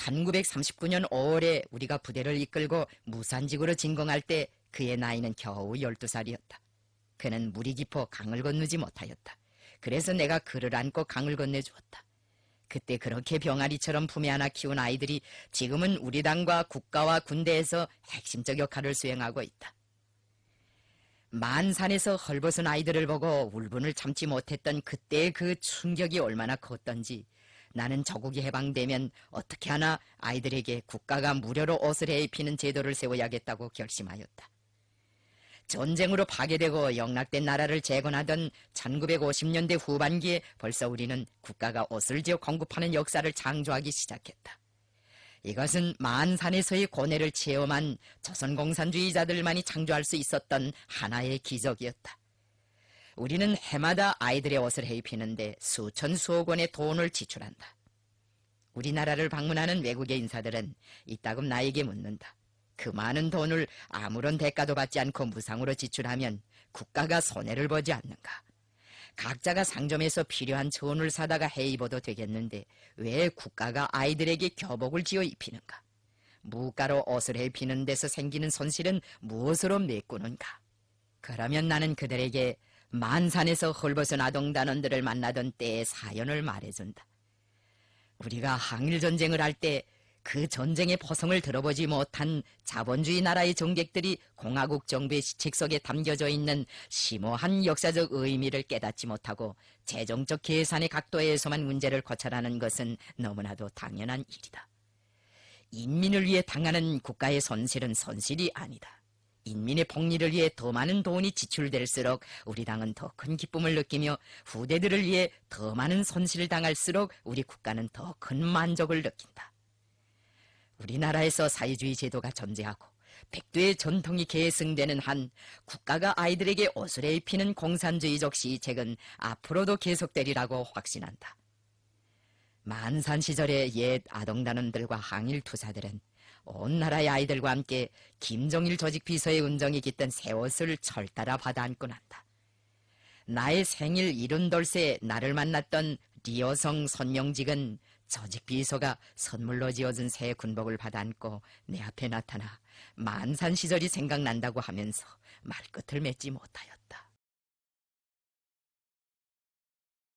1939년 5월에 우리가 부대를 이끌고 무산지구로 진공할 때 그의 나이는 겨우 12살이었다. 그는 물이 깊어 강을 건너지 못하였다. 그래서 내가 그를 안고 강을 건네주었다. 그때 그렇게 병아리처럼 품에 안아 키운 아이들이 지금은 우리 당과 국가와 군대에서 핵심적 역할을 수행하고 있다. 만산에서 헐벗은 아이들을 보고 울분을 참지 못했던 그때의 그 충격이 얼마나 컸던지 나는 저국이 해방되면 어떻게 하나 아이들에게 국가가 무료로 옷을 해 입히는 제도를 세워야겠다고 결심하였다. 전쟁으로 파괴되고 영락된 나라를 재건하던 1950년대 후반기에 벌써 우리는 국가가 옷을 지어 공급하는 역사를 창조하기 시작했다. 이것은 만산에서의 고뇌를 체험한 조선공산주의자들만이 창조할 수 있었던 하나의 기적이었다. 우리는 해마다 아이들의 옷을 해입히는데 수천 수억 원의 돈을 지출한다. 우리나라를 방문하는 외국의 인사들은 이따금 나에게 묻는다. 그 많은 돈을 아무런 대가도 받지 않고 무상으로 지출하면 국가가 손해를 보지 않는가. 각자가 상점에서 필요한 전을 사다가 해입어도 되겠는데 왜 국가가 아이들에게 교복을 지어 입히는가? 무가로 옷을 해입히는 데서 생기는 손실은 무엇으로 메꾸는가? 그러면 나는 그들에게 만산에서 헐벗은 아동 단원들을 만나던 때의 사연을 말해준다. 우리가 항일전쟁을 할 때 그 전쟁의 포성을 들어보지 못한 자본주의 나라의 종객들이 공화국 정부의 시책속에 담겨져 있는 심오한 역사적 의미를 깨닫지 못하고 재정적 계산의 각도에서만 문제를 고찰하는 것은 너무나도 당연한 일이다. 인민을 위해 당하는 국가의 손실은 손실이 아니다. 인민의 복리를 위해 더 많은 돈이 지출될수록 우리 당은 더 큰 기쁨을 느끼며 후대들을 위해 더 많은 손실을 당할수록 우리 국가는 더 큰 만족을 느낀다. 우리나라에서 사회주의 제도가 존재하고 백두의 전통이 계승되는 한 국가가 아이들에게 옷을 입히는 공산주의적 시책은 앞으로도 계속되리라고 확신한다. 만산 시절의 옛 아동단원들과 항일 투사들은 온 나라의 아이들과 함께 김정일 조직 비서의 운정이 깃든 새 옷을 철따라 받아안고 난다. 나의 생일 이른돌세 나를 만났던 리어성 선명직은 조직 비서가 선물로 지어준 새 군복을 받아안고 내 앞에 나타나 만산 시절이 생각난다고 하면서 말끝을 맺지 못하였다.